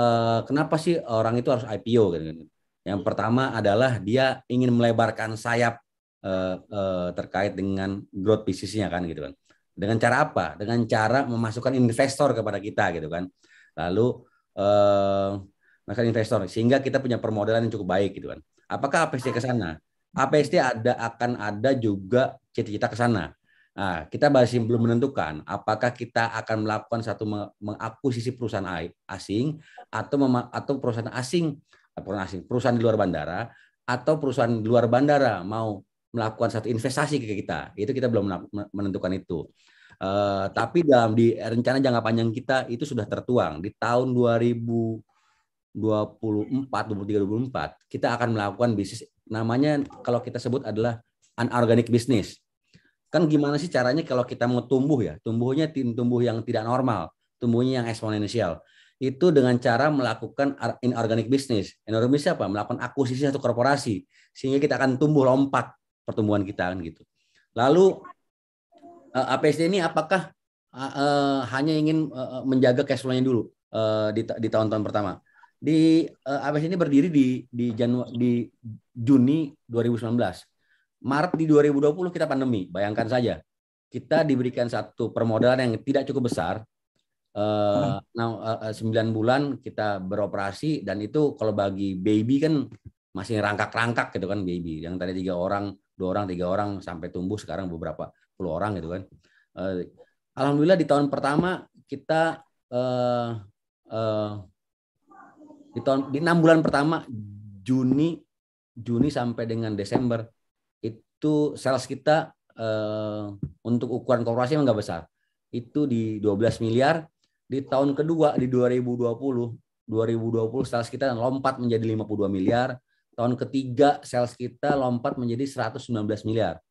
uh, kenapa sih orang itu harus IPO gitu kan? yang pertama adalah dia ingin melebarkan sayap uh, uh, terkait dengan growth bisnisnya kan gitu kan dengan cara apa dengan cara memasukkan investor kepada kita gitu kan lalu eh, investor sehingga kita punya permodalan yang cukup baik gitu kan Apakah APST ke sana? APSD ada akan ada juga cita-cita ke sana. Nah, kita masih belum menentukan apakah kita akan melakukan satu mengakuisisi perusahaan asing atau atau perusahaan asing perusahaan asing perusahaan di luar bandara atau perusahaan di luar bandara mau melakukan satu investasi ke kita. Itu kita belum menentukan itu. Uh, tapi dalam di rencana jangka panjang kita itu sudah tertuang di tahun 2000 24, 23, 24, kita akan melakukan bisnis namanya kalau kita sebut adalah unorganic business. Kan gimana sih caranya kalau kita mau tumbuh ya? Tumbuhnya tumbuh yang tidak normal, tumbuhnya yang eksponensial. Itu dengan cara melakukan inorganic business. Inorganic business apa? Melakukan akuisisi satu korporasi sehingga kita akan tumbuh lompat pertumbuhan kita kan gitu. Lalu eh, APSD ini apakah eh, eh, hanya ingin menjaga cash flow-nya dulu di tahun-tahun pertama? di uh, eh, ABS ini berdiri di di Janu di Juni 2019. Maret di 2020 kita pandemi, bayangkan saja. Kita diberikan satu permodalan yang tidak cukup besar. Uh, nah, uh, eh, 9 bulan kita beroperasi dan itu kalau bagi baby kan masih rangkak-rangkak gitu kan baby. Yang tadi tiga orang, dua orang, tiga orang sampai tumbuh sekarang beberapa puluh orang gitu kan. Uh, Alhamdulillah di tahun pertama kita uh, uh, di tahun di enam bulan pertama Juni Juni sampai dengan Desember itu sales kita eh, untuk ukuran korporasi nggak besar itu di 12 miliar di tahun kedua di 2020 2020 sales kita lompat menjadi 52 miliar tahun ketiga sales kita lompat menjadi 119 miliar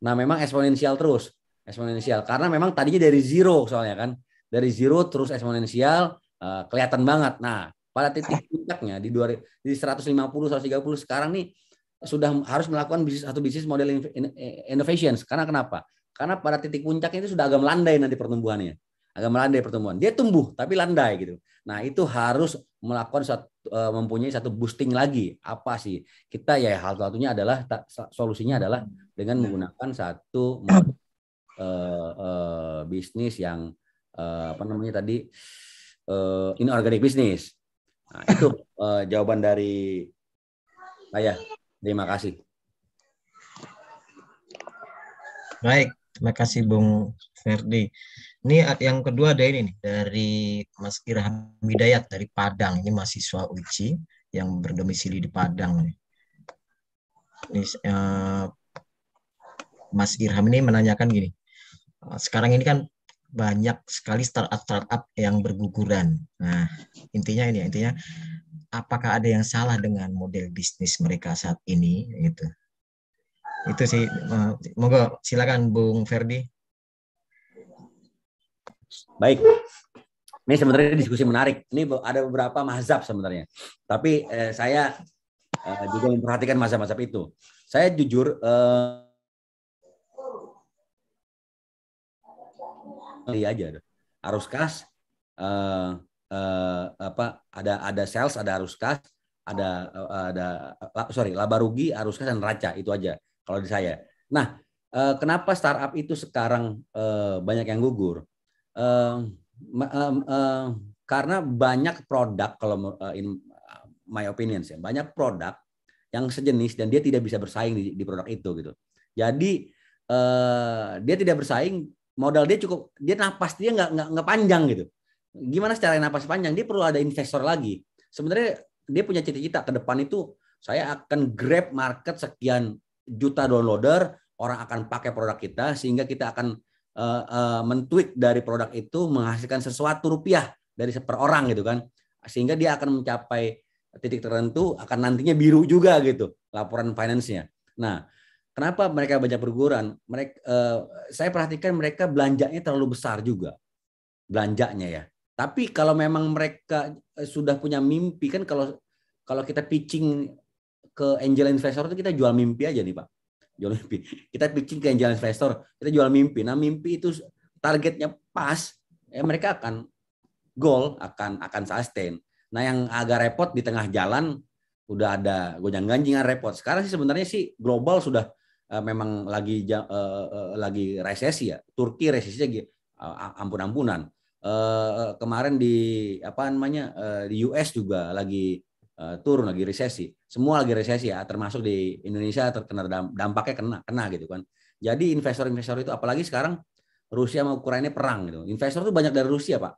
nah memang eksponensial terus eksponensial karena memang tadinya dari zero soalnya kan dari zero terus eksponensial eh, kelihatan banget nah pada titik puncaknya di dua, di 150 130 sekarang nih sudah harus melakukan bisnis satu bisnis model eh, innovation. Karena kenapa? Karena pada titik puncaknya itu sudah agak melandai nanti pertumbuhannya. Agak melandai pertumbuhan. Dia tumbuh tapi landai gitu. Nah, itu harus melakukan satu eh, mempunyai satu boosting lagi. Apa sih? Kita ya hal satunya adalah solusinya adalah dengan menggunakan satu uh, uh, bisnis yang uh, apa namanya tadi uh, inorganic bisnis Nah, itu uh, jawaban dari saya. Terima kasih. Baik, terima kasih Bung Ferdi. Ini yang kedua ada ini nih dari Mas Irham Hidayat dari Padang. Ini mahasiswa UCI yang berdomisili di Padang. Ini, uh, Mas Irham ini menanyakan gini. Sekarang ini kan banyak sekali startup-startup yang berguguran. Nah, intinya ini ya, intinya apakah ada yang salah dengan model bisnis mereka saat ini Itu, Itu sih eh, Moga silakan Bung Ferdi. Baik. Ini sebenarnya diskusi menarik. Ini ada beberapa mazhab sebenarnya. Tapi eh, saya eh, juga memperhatikan mazhab-mazhab itu. Saya jujur eh, beli iya aja. Arus kas, uh, uh, apa ada ada sales, ada arus kas, ada eh, ada sorry laba rugi, arus kas dan raca itu aja kalau di saya. Nah, uh, kenapa startup itu sekarang uh, banyak yang gugur? uh, um, uh, karena banyak produk kalau uh, in my opinion ya, banyak produk yang sejenis dan dia tidak bisa bersaing di, di produk itu gitu. Jadi uh, dia tidak bersaing modal dia cukup dia napas dia nggak nggak nggak panjang gitu gimana secara napas panjang dia perlu ada investor lagi sebenarnya dia punya cita-cita ke depan itu saya akan grab market sekian juta downloader orang akan pakai produk kita sehingga kita akan uh, uh, mentweak dari produk itu menghasilkan sesuatu rupiah dari seper orang gitu kan sehingga dia akan mencapai titik tertentu akan nantinya biru juga gitu laporan finance-nya. Nah, Kenapa mereka banyak perguruan? Mereka, eh, saya perhatikan mereka belanjanya terlalu besar juga, belanjanya ya. Tapi kalau memang mereka eh, sudah punya mimpi kan kalau kalau kita pitching ke angel investor itu kita jual mimpi aja nih pak, jual mimpi. Kita pitching ke angel investor, kita jual mimpi. Nah mimpi itu targetnya pas, ya mereka akan goal akan akan sustain. Nah yang agak repot di tengah jalan udah ada gonjang ganjingan repot. Sekarang sih sebenarnya sih global sudah uh, memang lagi uh, uh, lagi resesi ya. Turki resesinya uh, ampun-ampunan. Uh, kemarin di apa namanya uh, di US juga lagi uh, turun lagi resesi. Semua lagi resesi ya, termasuk di Indonesia terkena dampaknya kena kena gitu kan. Jadi investor-investor itu apalagi sekarang Rusia sama Ukraina perang gitu. Investor itu banyak dari Rusia, Pak.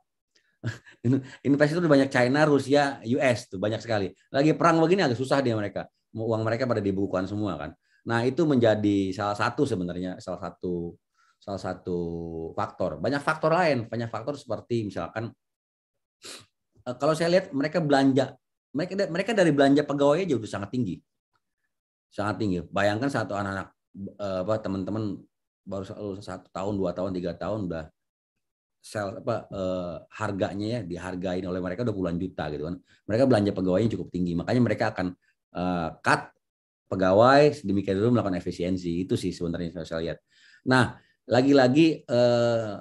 investor itu banyak China, Rusia, US tuh banyak sekali. Lagi perang begini agak susah dia mereka. Uang mereka pada dibukukan semua kan. Nah, itu menjadi salah satu sebenarnya salah satu salah satu faktor. Banyak faktor lain, banyak faktor seperti misalkan eh, kalau saya lihat mereka belanja mereka mereka dari belanja pegawainya aja udah sangat tinggi. Sangat tinggi. Bayangkan satu anak-anak eh, apa teman-teman baru satu tahun, dua tahun, tiga tahun udah sel apa eh, harganya ya dihargain oleh mereka udah puluhan juta gitu kan. Mereka belanja pegawainya cukup tinggi, makanya mereka akan eh, cut pegawai sedemikian itu melakukan efisiensi itu sih sebenarnya yang saya lihat. Nah, lagi-lagi eh,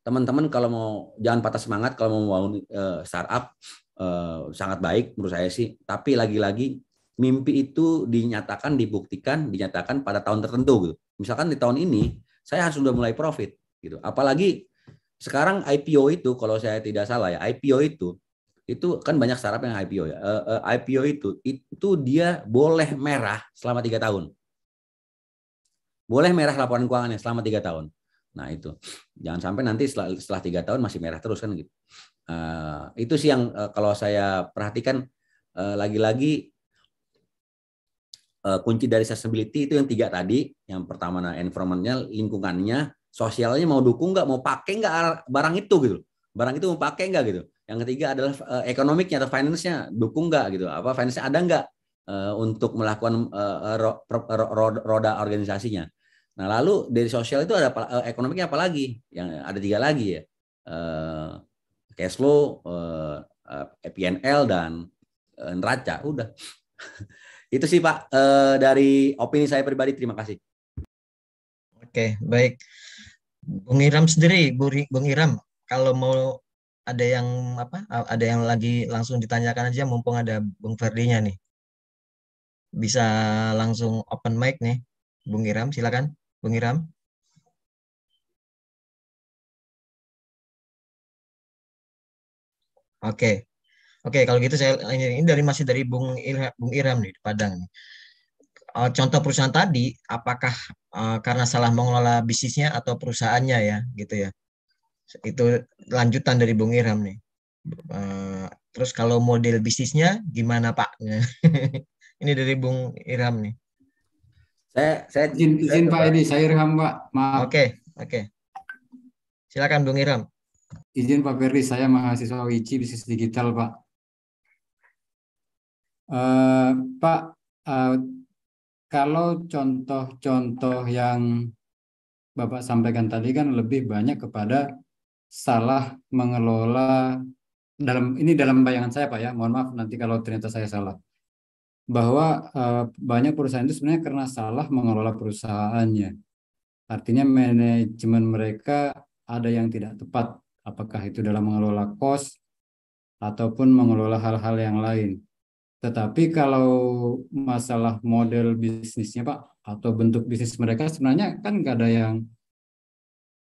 teman-teman kalau mau jangan patah semangat kalau mau membangun eh, startup eh, sangat baik menurut saya sih. Tapi lagi-lagi mimpi itu dinyatakan dibuktikan dinyatakan pada tahun tertentu gitu. Misalkan di tahun ini saya harus sudah mulai profit gitu. Apalagi sekarang IPO itu kalau saya tidak salah ya IPO itu itu kan banyak startup yang IPO ya. Uh, eh, uh, eh, IPO itu itu dia boleh merah selama tiga tahun. Boleh merah laporan keuangannya selama tiga tahun. Nah itu jangan sampai nanti setelah setelah tiga tahun masih merah terus kan gitu. Uh, itu sih yang uh, kalau saya perhatikan lagi-lagi uh, kunci dari accessibility itu yang tiga tadi. Yang pertama nah environmentnya, lingkungannya, sosialnya mau dukung nggak, mau pakai nggak barang itu gitu barang itu mau pakai nggak gitu yang ketiga adalah uh, ekonomiknya atau finance-nya dukung nggak gitu apa finance ada nggak uh, untuk melakukan uh, ro, ro, ro, roda organisasinya nah lalu dari sosial itu ada uh, ekonomiknya apa lagi yang ada tiga lagi ya uh, cash flow uh, uh, PNL dan uh, neraca udah itu sih pak uh, dari opini saya pribadi terima kasih oke baik Bung Iram sendiri Bung Iram kalau mau ada yang apa ada yang lagi langsung ditanyakan aja mumpung ada Bung Ferdinya nih bisa langsung open mic nih Bung Iram silakan Bung Iram Oke Oke kalau gitu saya ini dari masih dari Bung Iram, Bung Iram nih di Padang oh, contoh perusahaan tadi apakah eh, karena salah mengelola bisnisnya atau perusahaannya ya gitu ya itu lanjutan dari Bung Irham nih. Uh, terus kalau model bisnisnya gimana Pak? ini dari Bung Irham nih. Saya saya izin, izin Pak ini saya Irham Pak. Maaf. Oke, okay, oke. Okay. Silakan Bung Irham. Izin Pak Ferry. saya mahasiswa WICI bisnis digital Pak. Uh, Pak, uh, kalau contoh-contoh yang Bapak sampaikan tadi kan lebih banyak kepada salah mengelola dalam ini dalam bayangan saya Pak ya, mohon maaf nanti kalau ternyata saya salah. Bahwa uh, banyak perusahaan itu sebenarnya karena salah mengelola perusahaannya. Artinya manajemen mereka ada yang tidak tepat, apakah itu dalam mengelola kos ataupun mengelola hal-hal yang lain. Tetapi kalau masalah model bisnisnya Pak atau bentuk bisnis mereka sebenarnya kan nggak ada yang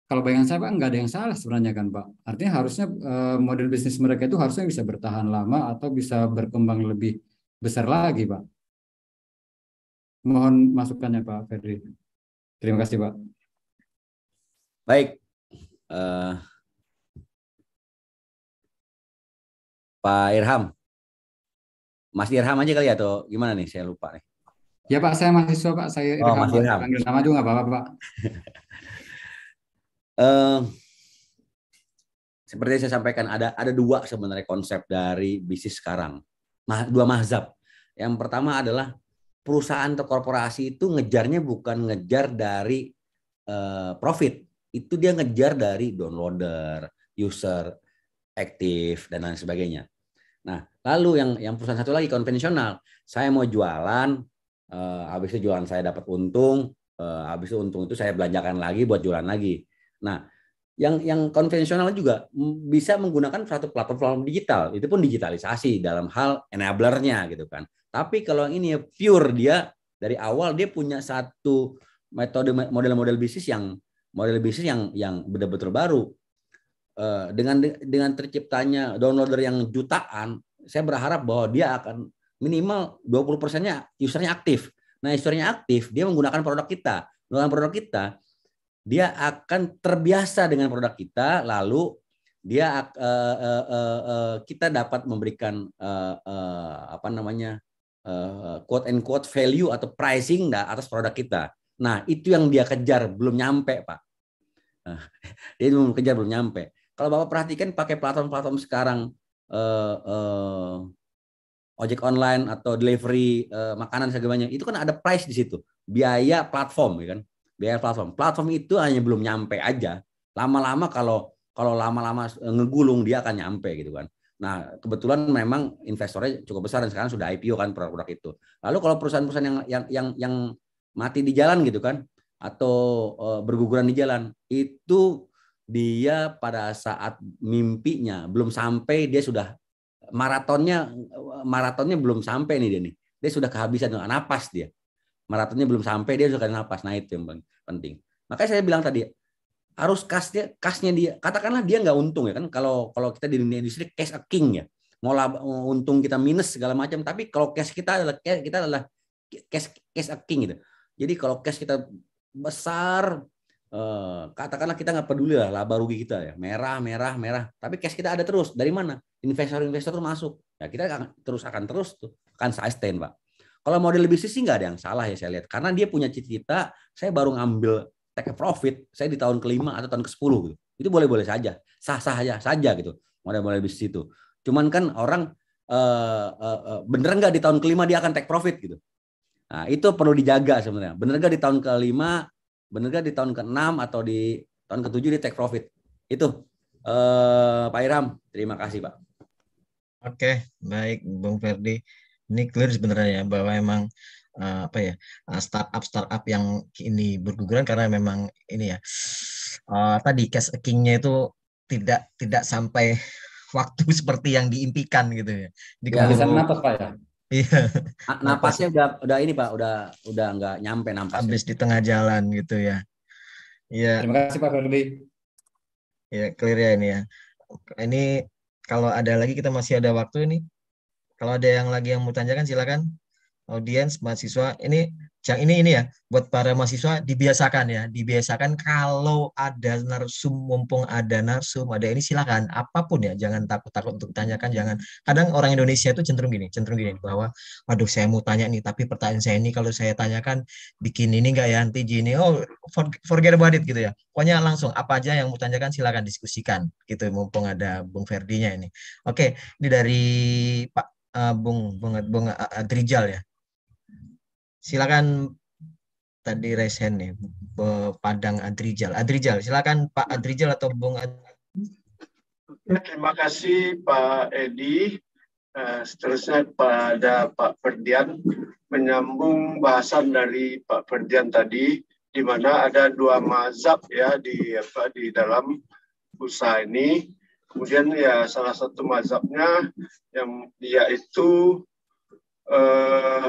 kalau bayangan saya Pak nggak ada yang salah sebenarnya kan Pak. Artinya harusnya eh, model bisnis mereka itu harusnya bisa bertahan lama atau bisa berkembang lebih besar lagi Pak. Mohon masukkannya Pak Ferdi. Terima kasih Pak. Baik. Uh, Pak Irham. Mas Irham aja kali ya, atau gimana nih? Saya lupa nih. Ya Pak, saya mahasiswa Pak. Saya oh, Irham. Mas Irham. Panggil nama juga nggak apa-apa Pak. Ehm, seperti yang saya sampaikan ada ada dua sebenarnya konsep dari bisnis sekarang dua mazhab yang pertama adalah perusahaan atau korporasi itu ngejarnya bukan ngejar dari uh, profit itu dia ngejar dari downloader user aktif dan lain sebagainya nah lalu yang yang perusahaan satu lagi konvensional saya mau jualan uh, habis itu jualan saya dapat untung uh, habis itu untung itu saya belanjakan lagi buat jualan lagi Nah, yang yang konvensional juga bisa menggunakan satu platform digital, itu pun digitalisasi dalam hal enablernya gitu kan. Tapi kalau yang ini ya, pure dia dari awal dia punya satu metode model-model bisnis yang model bisnis yang yang betul-betul baru. Eh, dengan dengan terciptanya downloader yang jutaan, saya berharap bahwa dia akan minimal 20 persennya usernya aktif. Nah, usernya aktif, dia menggunakan produk kita. Menggunakan produk kita, dia akan terbiasa dengan produk kita lalu dia uh, uh, uh, uh, kita dapat memberikan uh, uh, apa namanya uh, quote and quote value atau pricing atas produk kita. Nah itu yang dia kejar belum nyampe pak. Uh, dia belum kejar belum nyampe. Kalau bapak perhatikan pakai platform-platform sekarang uh, uh, ojek online atau delivery uh, makanan segalanya itu kan ada price di situ biaya platform, ya kan? biaya platform. Platform itu hanya belum nyampe aja. Lama-lama kalau kalau lama-lama eh, ngegulung dia akan nyampe gitu kan. Nah, kebetulan memang investornya cukup besar dan sekarang sudah IPO kan produk-produk itu. Lalu kalau perusahaan-perusahaan yang yang yang yang mati di jalan gitu kan atau e, berguguran di jalan, itu dia pada saat mimpinya belum sampai dia sudah maratonnya maratonnya belum sampai nih dia nih. Dia sudah kehabisan napas dia maratonnya belum sampai dia sudah nafas nah itu yang penting makanya saya bilang tadi harus kasnya kasnya dia katakanlah dia nggak untung ya kan kalau kalau kita di dunia industri cash a king ya mau laba, untung kita minus segala macam tapi kalau cash kita adalah cash kita adalah cash cash a king gitu jadi kalau cash kita besar eh, katakanlah kita nggak peduli lah laba rugi kita ya merah merah merah tapi cash kita ada terus dari mana investor investor tuh masuk ya kita akan, terus akan terus tuh akan sustain pak kalau model bisnis sih nggak ada yang salah ya saya lihat. Karena dia punya cita-cita, saya baru ngambil take profit, saya di tahun kelima atau tahun ke-10 gitu. Itu boleh-boleh saja, sah-sah aja saja gitu model-model bisnis itu. Cuman kan orang uh, uh, uh, bener nggak di tahun kelima dia akan take profit gitu. Nah, itu perlu dijaga sebenarnya. Bener nggak di tahun kelima, bener nggak di tahun ke keenam atau di tahun ke ketujuh dia take profit. Itu eh, Pak Iram, terima kasih Pak. Oke, baik Bung Ferdi ini clear sebenarnya ya bahwa emang uh, apa ya eh, startup startup yang ini berguguran karena memang ini ya uh, tadi cash kingnya itu tidak tidak sampai waktu seperti yang diimpikan gitu ya. Di ya, bisa napas pak ya. Iya. Napasnya udah udah ini pak udah udah nggak nyampe napas. Habis di tengah jalan gitu ya. Iya. Terima kasih pak Ferdi. Iya clear ya ini ya. Ini kalau ada lagi kita masih ada waktu ini kalau ada yang lagi yang mau tanyakan silakan. Audiens mahasiswa ini yang ini ini ya buat para mahasiswa dibiasakan ya, dibiasakan kalau ada narsum mumpung ada narsum ada ini silakan apapun ya jangan takut-takut untuk tanyakan jangan. Kadang orang Indonesia itu cenderung gini, cenderung gini bahwa waduh saya mau tanya nih tapi pertanyaan saya ini kalau saya tanyakan bikin ini enggak ya nanti gini oh forget about it gitu ya. Pokoknya langsung apa aja yang mau tanyakan silakan diskusikan gitu mumpung ada Bung Ferdinya ini. Oke, ini dari Pak uh, Bung Bung Bung uh, eh, Adrijal eh, ya. Silakan tadi raise hand nih Padang Adrijal. Adrijal, silakan Pak Adrijal atau Bung Ad... Ya, terima kasih Pak Edi. Uh, seterusnya pada Pak Ferdian menyambung bahasan dari Pak Ferdian tadi di mana ada dua mazhab ya di apa di dalam usaha ini Kemudian ya salah satu mazhabnya yang dia itu eh,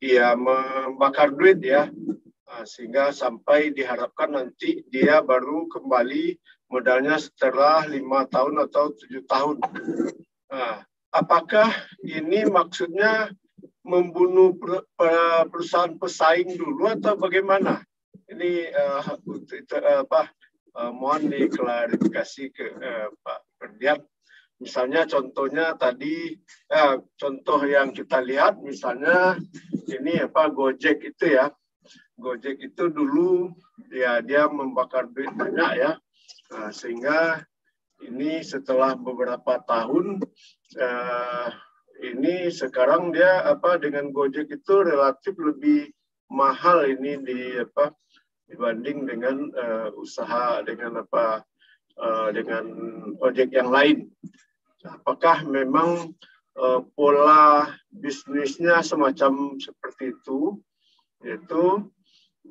ya membakar duit ya nah, sehingga sampai diharapkan nanti dia baru kembali modalnya setelah lima tahun atau tujuh tahun. Nah, apakah ini maksudnya membunuh perusahaan pesaing dulu atau bagaimana? Ini uh, itu, uh, apa? Uh, mohon diklarifikasi ke uh, Pak lihat misalnya contohnya tadi eh, contoh yang kita lihat misalnya ini apa Gojek itu ya Gojek itu dulu ya dia membakar duit banyak ya nah, sehingga ini setelah beberapa tahun eh, ini sekarang dia apa dengan Gojek itu relatif lebih mahal ini di apa dibanding dengan uh, usaha dengan apa Eh, dengan ojek yang lain. Nah, apakah memang uh, pola bisnisnya semacam seperti itu, yaitu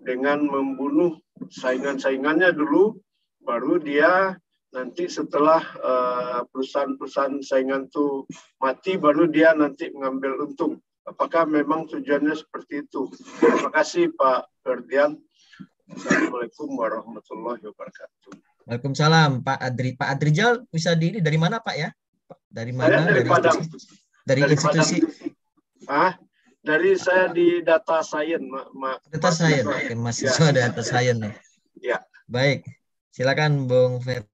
dengan membunuh saingan-saingannya dulu, baru dia nanti setelah eh, perusahaan-perusahaan saingan itu mati, baru dia nanti mengambil untung. Apakah memang tujuannya seperti itu? Terima kasih Pak Ferdian. Assalamualaikum warahmatullahi wabarakatuh. Waalaikumsalam Pak Adri. Pak Adrijal bisa di ini dari mana Pak ya? Dari mana? dari, dari Padang. Institusi, dari, dari institusi. Ah, dari saya di data science, ya. data science, Oke, mahasiswa ya. data science ya. Ya. Baik. Silakan Bung Fer.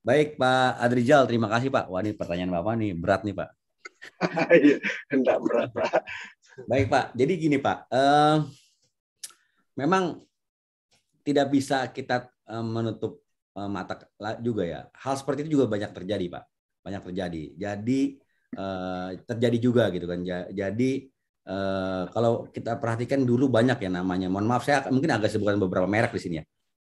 Baik Pak Adrijal, terima kasih Pak. Wah ini pertanyaan Bapak nih berat nih Pak. Tidak iya, berat Pak. Baik Pak, jadi gini Pak. Uh, memang tidak bisa kita eh, menutup eh, mata juga ya. Hal seperti itu juga banyak terjadi, Pak. Banyak terjadi. Jadi eh, terjadi juga gitu kan. Jadi kalau kita perhatikan dulu banyak ya namanya. Mohon maaf saya mungkin agak sebutkan beberapa merek di sini ya.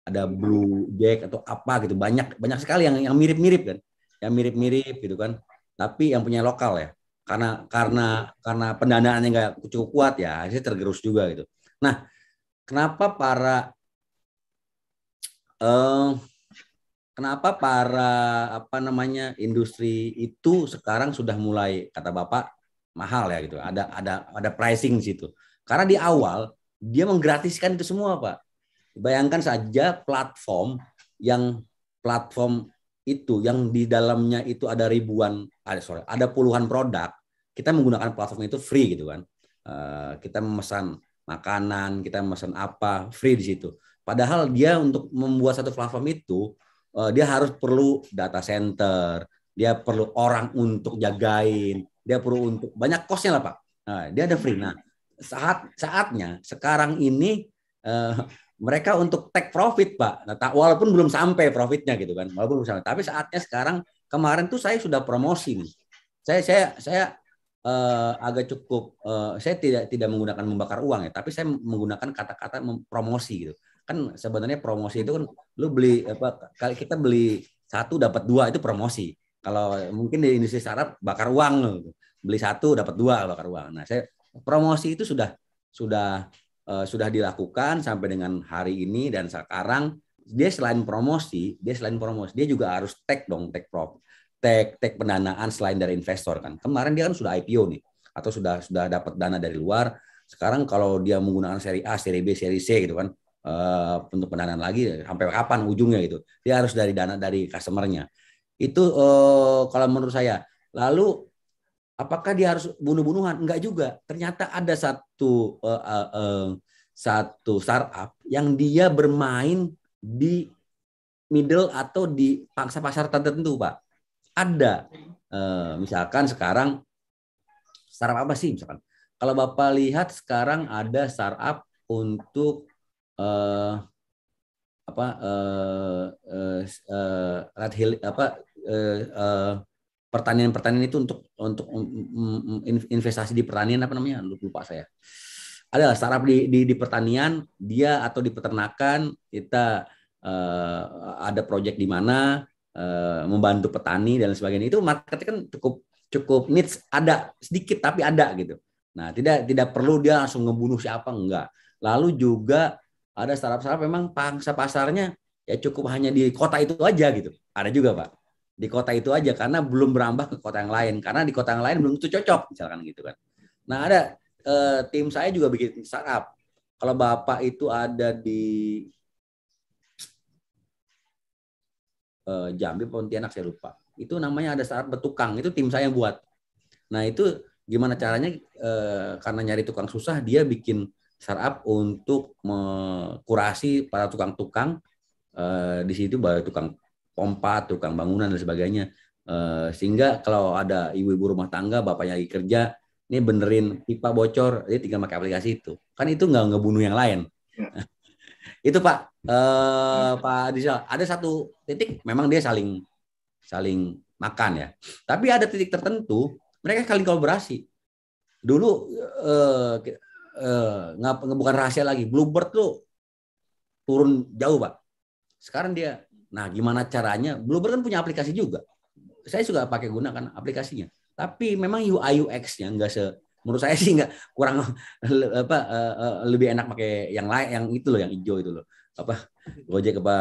Ada Blue Jack atau apa gitu. Banyak banyak sekali yang yang mirip-mirip kan. Yang mirip-mirip gitu kan. Tapi yang punya lokal ya. Karena karena karena pendanaannya nggak cukup kuat ya, akhirnya tergerus juga gitu. Nah, kenapa para eh, kenapa para apa namanya industri itu sekarang sudah mulai kata bapak mahal ya gitu. Ada ada ada pricing di situ. Karena di awal dia menggratiskan itu semua pak. Bayangkan saja platform yang platform itu yang di dalamnya itu ada ribuan ada ah, sorry ada puluhan produk kita menggunakan platform itu free gitu kan uh, kita memesan makanan kita memesan apa free di situ Padahal dia untuk membuat satu platform itu uh, dia harus perlu data center, dia perlu orang untuk jagain, dia perlu untuk banyak kosnya lah pak. Nah, dia ada free. Nah saat saatnya sekarang ini uh, mereka untuk take profit pak. Nah, tak, walaupun belum sampai profitnya gitu kan, walaupun belum sampai. Tapi saatnya sekarang kemarin tuh saya sudah promosi nih. Saya saya saya uh, agak cukup uh, saya tidak tidak menggunakan membakar uang ya, tapi saya menggunakan kata-kata promosi gitu kan sebenarnya promosi itu kan lu beli apa kali kita beli satu dapat dua itu promosi kalau mungkin di industri startup bakar uang beli satu dapat dua bakar uang nah saya promosi itu sudah sudah uh, sudah dilakukan sampai dengan hari ini dan sekarang dia selain promosi dia selain promosi dia juga harus tag dong tag prop tag tag pendanaan selain dari investor kan kemarin dia kan sudah IPO nih atau sudah sudah dapat dana dari luar sekarang kalau dia menggunakan seri A, seri B, seri C gitu kan uh, untuk pendanaan lagi sampai kapan ujungnya gitu. Dia harus dari dana dari customernya. Itu uh, kalau menurut saya. Lalu apakah dia harus bunuh-bunuhan? Enggak juga. Ternyata ada satu uh, uh, uh, satu startup yang dia bermain di middle atau di pangsa pasar tertentu, Pak. Ada uh, misalkan sekarang startup apa sih misalkan? Kalau Bapak lihat sekarang ada startup untuk uh, apa uh, uh, red hill apa pertanian-pertanian itu untuk untuk mm, mm, mm, investasi di pertanian apa namanya lupa saya ada startup di, di di pertanian dia atau di peternakan kita uh, ada proyek di mana uh, membantu petani dan sebagainya itu market kan cukup cukup needs ada sedikit tapi ada gitu nah tidak tidak perlu dia langsung ngebunuh siapa enggak lalu juga ada startup-startup memang pangsa pasarnya ya cukup hanya di kota itu aja gitu. Ada juga pak di kota itu aja karena belum berambah ke kota yang lain karena di kota yang lain belum itu cocok misalkan gitu kan. Nah ada eh, tim saya juga bikin startup. Kalau bapak itu ada di eh, Jambi Pontianak saya lupa. Itu namanya ada startup betukang itu tim saya yang buat. Nah itu gimana caranya eh, karena nyari tukang susah dia bikin startup untuk mengkurasi para tukang-tukang eh, di situ bahwa tukang pompa, tukang bangunan dan sebagainya. Eh, sehingga kalau ada ibu-ibu rumah tangga, bapaknya lagi kerja, ini benerin pipa bocor, dia tinggal pakai aplikasi itu. Kan itu nggak ngebunuh yang lain. Ya. itu Pak, eh, Pak Rizal, ada satu titik memang dia saling saling makan ya. Tapi ada titik tertentu mereka saling kolaborasi. Dulu eh, Eh, nggak bukan rahasia lagi. Bluebird tuh turun jauh, Pak. Sekarang dia, nah gimana caranya? Bluebird kan punya aplikasi juga. Saya juga pakai gunakan aplikasinya. Tapi memang UI UX-nya nggak se menurut saya sih nggak kurang apa eh, eh, lebih enak pakai yang lain yang itu loh yang hijau itu loh apa Gojek apa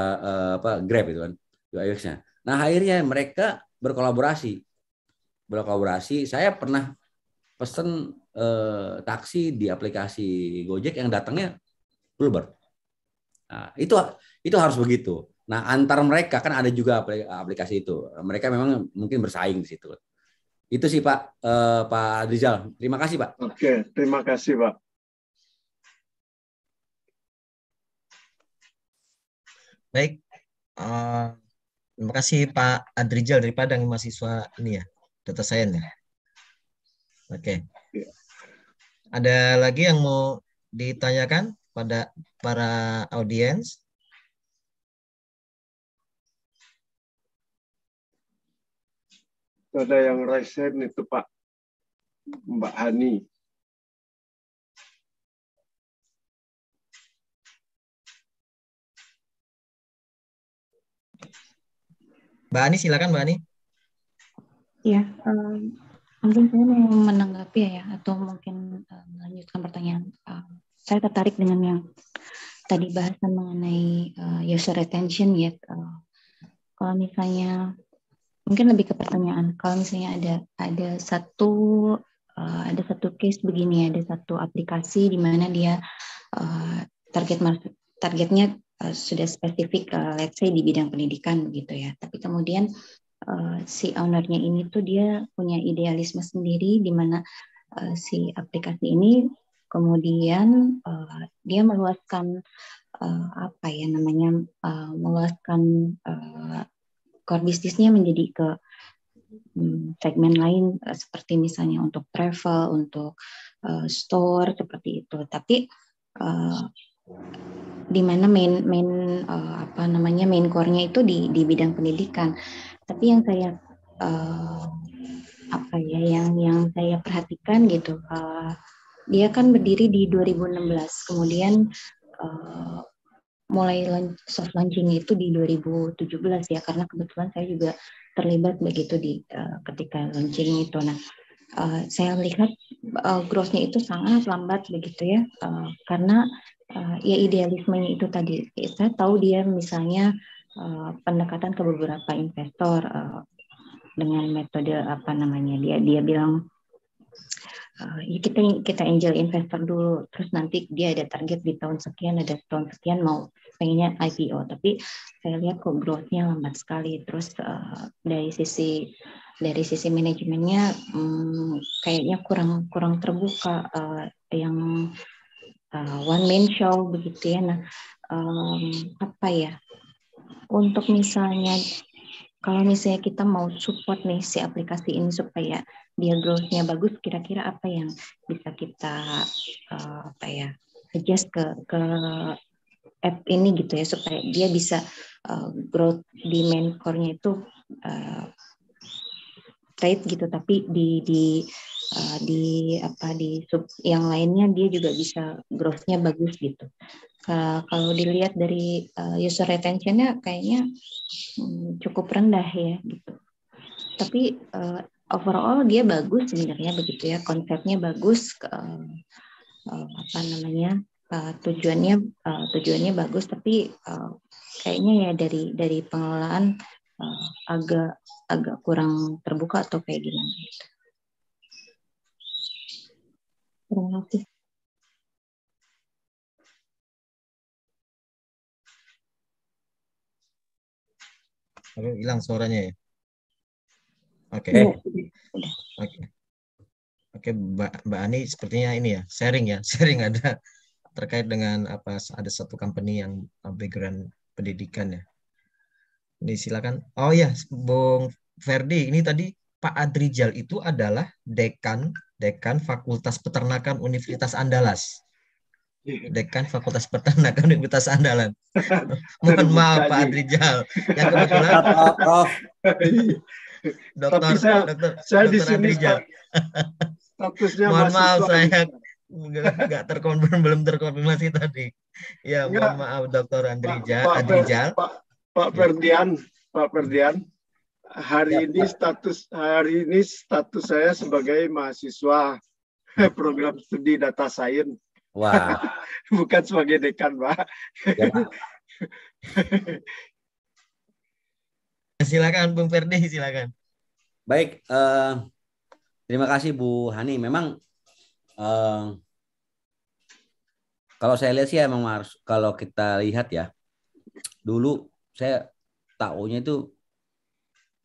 apa Grab itu kan UI UX-nya. Nah akhirnya mereka berkolaborasi berkolaborasi. Saya pernah pesen eh, taksi di aplikasi Gojek yang datangnya Uber, Nah, itu itu harus begitu. Nah, antar mereka kan ada juga aplikasi itu. Mereka memang mungkin bersaing di situ. Itu sih Pak eh, Pak Rizal. Terima kasih, Pak. Oke, terima kasih, Pak. Baik. Uh, terima kasih Pak Adrijal dari Padang mahasiswa ini ya, data saya ya. Oke. Okay. Ada lagi yang mau ditanyakan pada para audiens? Ada yang raise hand itu Pak Mbak Hani. Mbak Ani silakan Mbak Ani. Ya, um, Mungkin saya mau menanggapi ya, atau mungkin uh, melanjutkan pertanyaan. Uh, saya tertarik dengan yang tadi bahasan mengenai uh, user retention ya. Uh, kalau misalnya mungkin lebih ke pertanyaan, kalau misalnya ada ada satu uh, ada satu case begini, ada satu aplikasi di mana dia uh, target targetnya uh, sudah spesifik, uh, let's say di bidang pendidikan begitu ya. Tapi kemudian Eh, si ownernya ini tuh dia punya idealisme sendiri di mana uh, si aplikasi ini kemudian uh, dia meluaskan uh, apa ya namanya uh, meluaskan uh, core bisnisnya menjadi ke um, segmen lain uh, seperti misalnya untuk travel untuk uh, store seperti itu tapi uh, di mana main main uh, apa namanya main core-nya itu di di bidang pendidikan tapi yang saya uh, apa ya yang yang saya perhatikan gitu uh, dia kan berdiri di 2016 kemudian uh, mulai soft launching itu di 2017 ya karena kebetulan saya juga terlibat begitu di uh, ketika launching itu nah uh, saya lihat uh, growth-nya itu sangat lambat begitu ya uh, karena uh, ya idealismenya itu tadi saya tahu dia misalnya Eh, pendekatan ke beberapa investor uh, dengan metode apa namanya dia dia bilang uh, ya kita kita angel investor dulu terus nanti dia ada target di tahun sekian ada tahun sekian mau pengennya IPO tapi saya lihat kok growthnya lambat sekali terus uh, dari sisi dari sisi manajemennya um, kayaknya kurang kurang terbuka uh, yang uh, one man show begitu ya nah um, apa ya untuk misalnya kalau misalnya kita mau support nih si aplikasi ini supaya dia growth-nya bagus, kira-kira apa yang bisa kita uh, apa ya adjust ke ke app ini gitu ya supaya dia bisa uh, growth di main core-nya itu uh, eh, trade gitu tapi di di uh, di apa di sub yang lainnya dia juga bisa growth-nya bagus gitu kalau dilihat dari eh, user retentionnya kayaknya hmm, cukup rendah ya gitu. Tapi eh, overall dia bagus sebenarnya begitu ya konsepnya bagus eh, apa namanya tujuannya tujuannya bagus tapi kayaknya ya dari dari pengelolaan agak agak kurang terbuka atau kayak gimana gitu. Terima kasih. Lalu hilang suaranya ya. Oke. Okay. Iya. Oke. Okay. Oke, okay, Mbak, Mbak Ani sepertinya ini ya, sharing ya, sharing ada terkait dengan apa ada satu company yang uh, background pendidikan ya. Ini silakan. Oh ya, Bung Ferdi, ini tadi Pak Adrijal itu adalah dekan dekan Fakultas Peternakan Universitas Andalas. Dekan Fakultas Peternakan Universitas Andalan. Mohon maaf Pak Adrijal. Yang kebetulan Prof. Dokter, saya, dokter, saya di sini Adrijal. mohon maaf saya nggak terkonfirm belum terkonfirmasi tadi. Ya, mohon maaf Dokter Andrijal Pak, Adrijal. Pak, Pak ya. Ferdian, Pak Ferdian. Hari ya, ini status hari ini status saya sebagai mahasiswa program studi data science Wah. Bukan sebagai dekan, Pak. Ya, silakan Bung Ferdi, silakan. Baik, uh, terima kasih Bu Hani. Memang uh, kalau saya lihat sih emang harus kalau kita lihat ya dulu saya taunya itu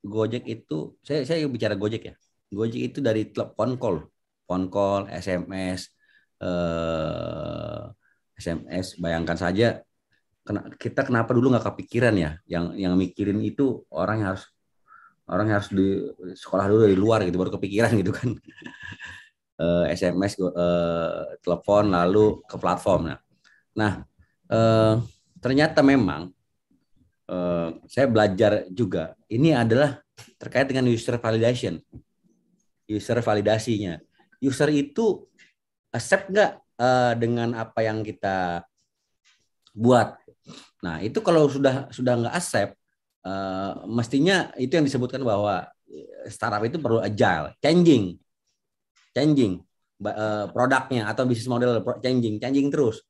Gojek itu saya saya bicara Gojek ya. Gojek itu dari telepon call, phone call, SMS, eh, SMS bayangkan saja kita kenapa dulu nggak kepikiran ya yang yang mikirin itu orang yang harus orang yang harus di sekolah dulu dari luar gitu baru kepikiran gitu kan eh, SMS eh, telepon lalu ke platform nah nah eh, ternyata memang eh, saya belajar juga ini adalah terkait dengan user validation user validasinya user itu accept nggak uh, dengan apa yang kita buat. Nah itu kalau sudah sudah nggak accept, uh, mestinya itu yang disebutkan bahwa eh, startup itu perlu agile, changing, changing uh, produknya atau bisnis model changing, changing terus.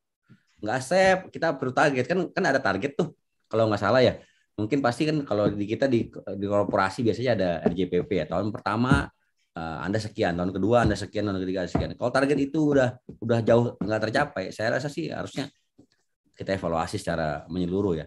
Nggak accept, kita perlu target kan kan ada target tuh kalau nggak salah ya. Mungkin pasti kan kalau di kita di, di korporasi biasanya ada RJPP ya tahun pertama uh, Anda sekian tahun kedua Anda sekian tahun ketiga sekian kalau target itu udah udah jauh nggak tercapai saya rasa sih harusnya kita evaluasi secara menyeluruh ya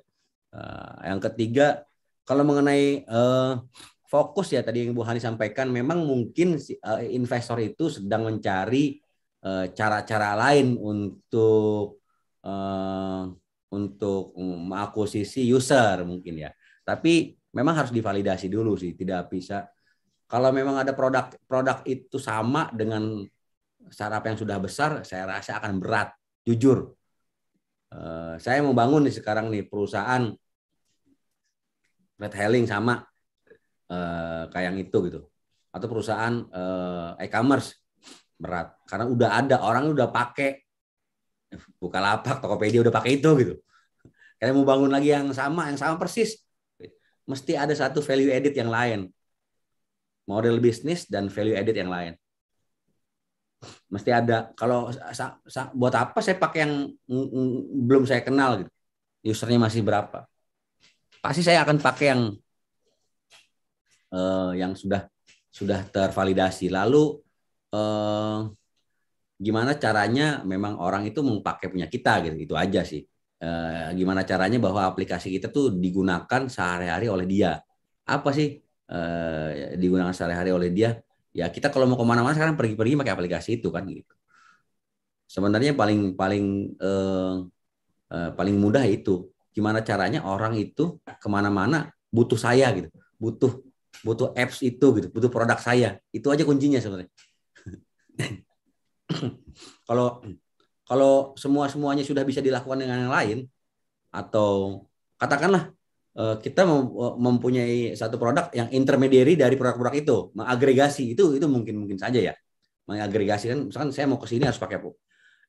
uh, yang ketiga kalau mengenai uh, fokus ya tadi yang Bu Hani sampaikan memang mungkin uh, investor itu sedang mencari cara-cara lain untuk uh, untuk mengakuisisi user mungkin ya tapi memang harus divalidasi dulu sih tidak bisa kalau memang ada produk produk itu sama dengan startup yang sudah besar, saya rasa akan berat. Jujur, uh, saya mau bangun nih sekarang nih perusahaan red hailing sama uh, kayak yang itu gitu, atau perusahaan uh, e-commerce berat karena udah ada orang udah pakai buka lapak Tokopedia udah pakai itu gitu. Kalian mau bangun lagi yang sama, yang sama persis, mesti ada satu value edit yang lain model bisnis dan value added yang lain mesti ada kalau sa, sa, buat apa saya pakai yang belum saya kenal gitu usernya masih berapa pasti saya akan pakai yang uh, yang sudah sudah tervalidasi lalu uh, gimana caranya memang orang itu memakai punya kita gitu itu aja sih Uh, gimana caranya bahwa aplikasi kita tuh digunakan sehari-hari oleh dia apa sih Eh, digunakan sehari-hari oleh dia ya kita kalau mau kemana-mana sekarang pergi-pergi pakai aplikasi itu kan gitu sebenarnya paling paling eh, eh, paling mudah itu gimana caranya orang itu kemana-mana butuh saya gitu butuh butuh apps itu gitu butuh produk saya itu aja kuncinya sebenarnya kalau kalau semua semuanya sudah bisa dilakukan dengan yang lain atau katakanlah Eh, kita eh, mempunyai satu produk yang intermediary dari produk-produk itu, mengagregasi itu itu mungkin mungkin saja ya, mengagregasi kan misalkan saya mau ke sini harus pakai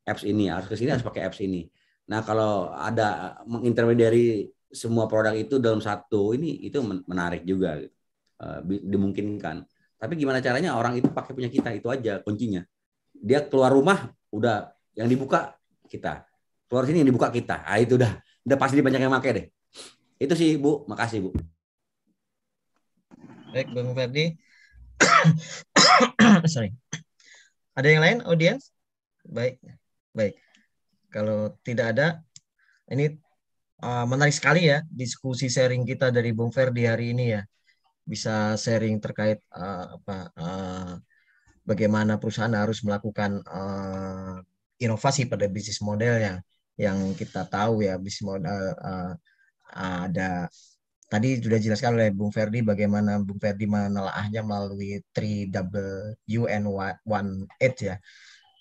apps ini, harus ke sini harus pakai apps ini. Nah kalau ada mengintermediary semua produk itu dalam satu ini itu menarik juga, gitu. eh, dimungkinkan. Tapi gimana caranya orang itu pakai punya kita itu aja kuncinya. Dia keluar rumah udah yang dibuka kita, keluar sini yang dibuka kita, ah itu udah udah pasti banyak yang pakai deh itu sih Bu, makasih Bu. Baik, Bang Ferdi. Sorry. Ada yang lain audiens? Baik. Baik. Kalau tidak ada ini uh, menarik sekali ya diskusi sharing kita dari Bung Ferdi hari ini ya. Bisa sharing terkait uh, apa uh, bagaimana perusahaan harus melakukan uh, inovasi pada bisnis modelnya yang kita tahu ya bisnis model uh, ada tadi sudah jelaskan oleh Bung Ferdi bagaimana Bung Ferdi menelaahnya melalui 3W and 1H ya.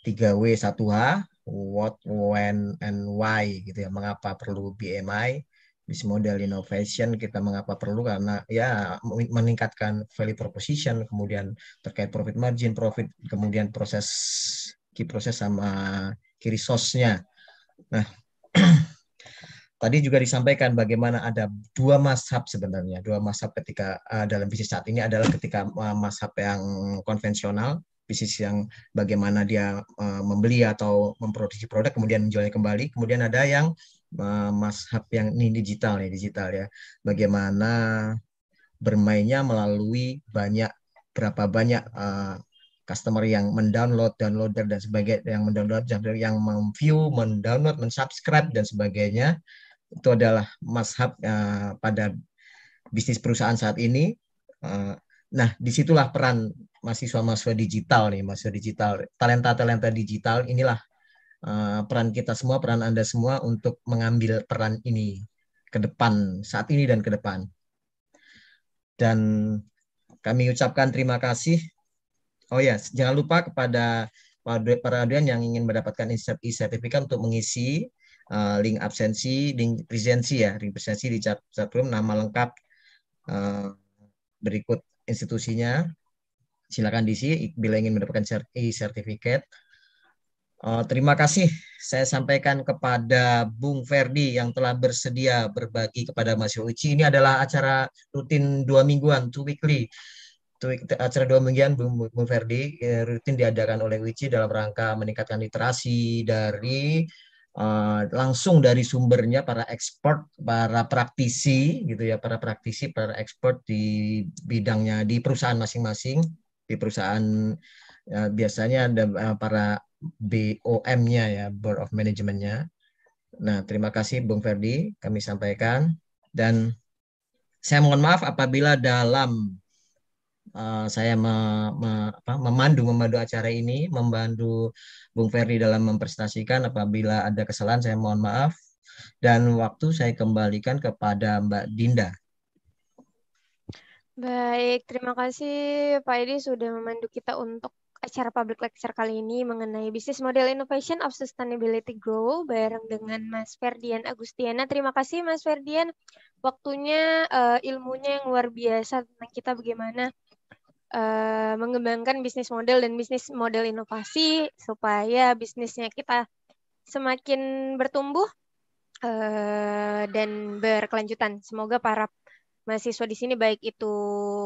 3W 1H, what, when, and why gitu ya. Mengapa perlu BMI? Bis model innovation kita mengapa perlu karena ya meningkatkan value proposition, kemudian terkait profit margin, profit, kemudian proses key proses sama key resource-nya. Nah, Tadi juga disampaikan bagaimana ada dua mashab sebenarnya, dua mashab ketika uh, dalam bisnis saat ini adalah ketika uh, mashab yang konvensional, bisnis yang bagaimana dia uh, membeli atau memproduksi produk kemudian menjualnya kembali, kemudian ada yang uh, mashab yang ini digital nih, digital ya. Bagaimana bermainnya melalui banyak berapa banyak uh, customer yang mendownload, downloader dan sebagainya yang mendownload, yang memview, mendownload, mensubscribe dan sebagainya itu adalah mashab uh, pada bisnis perusahaan saat ini. Uh, nah, disitulah peran mahasiswa-mahasiswa digital nih, mahasiswa digital, talenta-talenta digital inilah uh, peran kita semua, peran Anda semua untuk mengambil peran ini ke depan, saat ini dan ke depan. Dan kami ucapkan terima kasih. Oh ya, yes, jangan lupa kepada para dosen yang ingin mendapatkan e-sertifikat untuk mengisi uh, link absensi, link presensi ya, link presensi di chatroom, nama lengkap uh, berikut institusinya. Silakan diisi bila ingin mendapatkan sertifikat. Uh, eh, terima kasih saya sampaikan kepada Bung Ferdi yang telah bersedia berbagi kepada Mas Uci. Ini adalah acara rutin dua mingguan, two weekly. Two acara dua mingguan Bung, Ferdi rutin diadakan oleh Uci dalam rangka meningkatkan literasi dari Eh, langsung dari sumbernya para ekspor, para praktisi gitu ya, para praktisi, para ekspor di bidangnya di perusahaan masing-masing, di perusahaan uh, biasanya ada eh, para BOM-nya ya, Board of Management-nya. Nah, terima kasih Bung Ferdi kami sampaikan dan saya mohon maaf apabila dalam Eh, saya me, me, apa, memandu memandu acara ini, membantu Bung Ferdi dalam mempresentasikan. Apabila ada kesalahan saya mohon maaf dan waktu saya kembalikan kepada Mbak Dinda. Baik, terima kasih Pak Edi sudah memandu kita untuk acara public lecture kali ini mengenai bisnis model innovation of sustainability grow bareng dengan Mas Ferdian Agustiana. Terima kasih Mas Ferdian, waktunya uh, ilmunya yang luar biasa tentang kita bagaimana Eh, mengembangkan bisnis model dan bisnis model inovasi supaya bisnisnya kita semakin bertumbuh uh, dan berkelanjutan. Semoga para mahasiswa di sini baik itu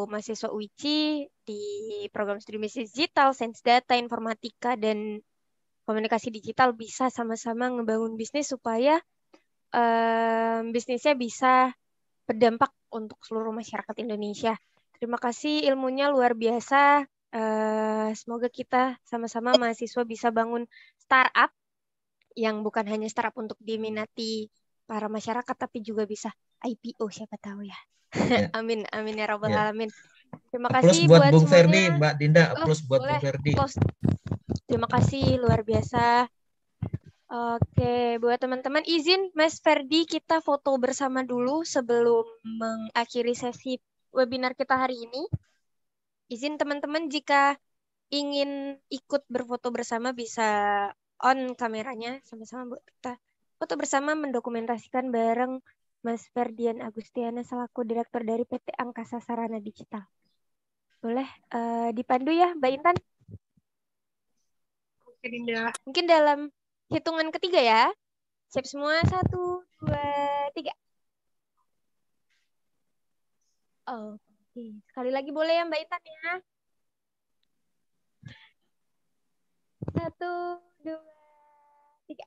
mahasiswa UICI di program studi bisnis digital, sains data, informatika dan komunikasi digital bisa sama-sama ngebangun bisnis supaya um, bisnisnya bisa berdampak untuk seluruh masyarakat Indonesia. Terima kasih ilmunya luar biasa. Uh, semoga kita sama-sama mahasiswa bisa bangun startup yang bukan hanya startup untuk diminati para masyarakat tapi juga bisa IPO siapa tahu ya. Yeah. amin amin ya robbal yeah. alamin. Terima kasih buat, buat Bung Ferdi, Mbak Dinda, oh, plus buat Bung Ferdi. Terima kasih luar biasa. Oke, buat teman-teman izin Mas Ferdi kita foto bersama dulu sebelum mengakhiri sesi webinar kita hari ini. Izin teman-teman jika ingin ikut berfoto bersama bisa on kameranya sama-sama Bu kita foto bersama mendokumentasikan bareng Mas Ferdian Agustiana selaku direktur dari PT Angkasa Sarana Digital. Boleh uh, dipandu ya Mbak Intan? Oke Dinda. Mungkin dalam hitungan ketiga ya. Siap semua, satu, dua, tiga. Oke, sekali lagi boleh ya Mbak Intan ya? Satu, dua, tiga.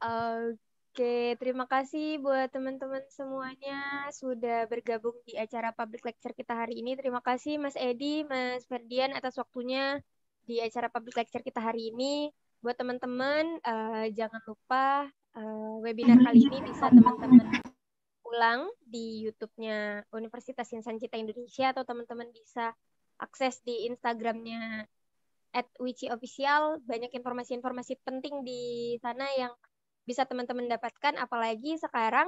Oke, terima kasih buat teman-teman semuanya sudah bergabung di acara public lecture kita hari ini. Terima kasih Mas Edi, Mas Ferdian atas waktunya di acara public lecture kita hari ini. Buat teman-teman, uh, jangan lupa uh, webinar kali ini bisa teman-teman ulang di YouTube-nya Universitas Insan Cita Indonesia atau teman-teman bisa akses di Instagramnya at Official. Banyak informasi-informasi penting di sana yang bisa teman-teman dapatkan. Apalagi sekarang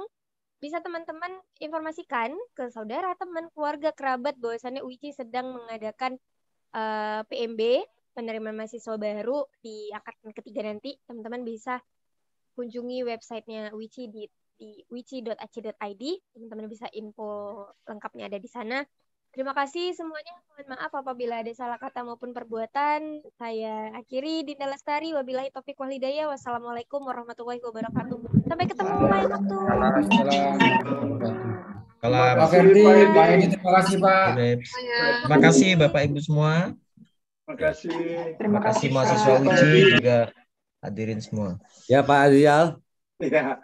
bisa teman-teman informasikan ke saudara, teman, keluarga, kerabat bahwasannya Wici sedang mengadakan uh, eh, PMB, penerimaan mahasiswa baru di angkatan ketiga nanti. Teman-teman bisa kunjungi websitenya Wici di di wici.ac.id. Teman-teman bisa info lengkapnya ada di sana. Terima kasih semuanya. Mohon maaf apabila ada salah kata maupun perbuatan. Saya akhiri Dinda Lestari. Wabillahi topik walidaya. Wassalamualaikum warahmatullahi wabarakatuh. Sampai ketemu lain waktu. Terima kasih Pak Edi. Terima kasih Pak. Terima kasih Bapak Ibu semua. Terima kasih. Terima kasih mahasiswa Uji juga hadirin semua. Ya Pak Adial. Ya.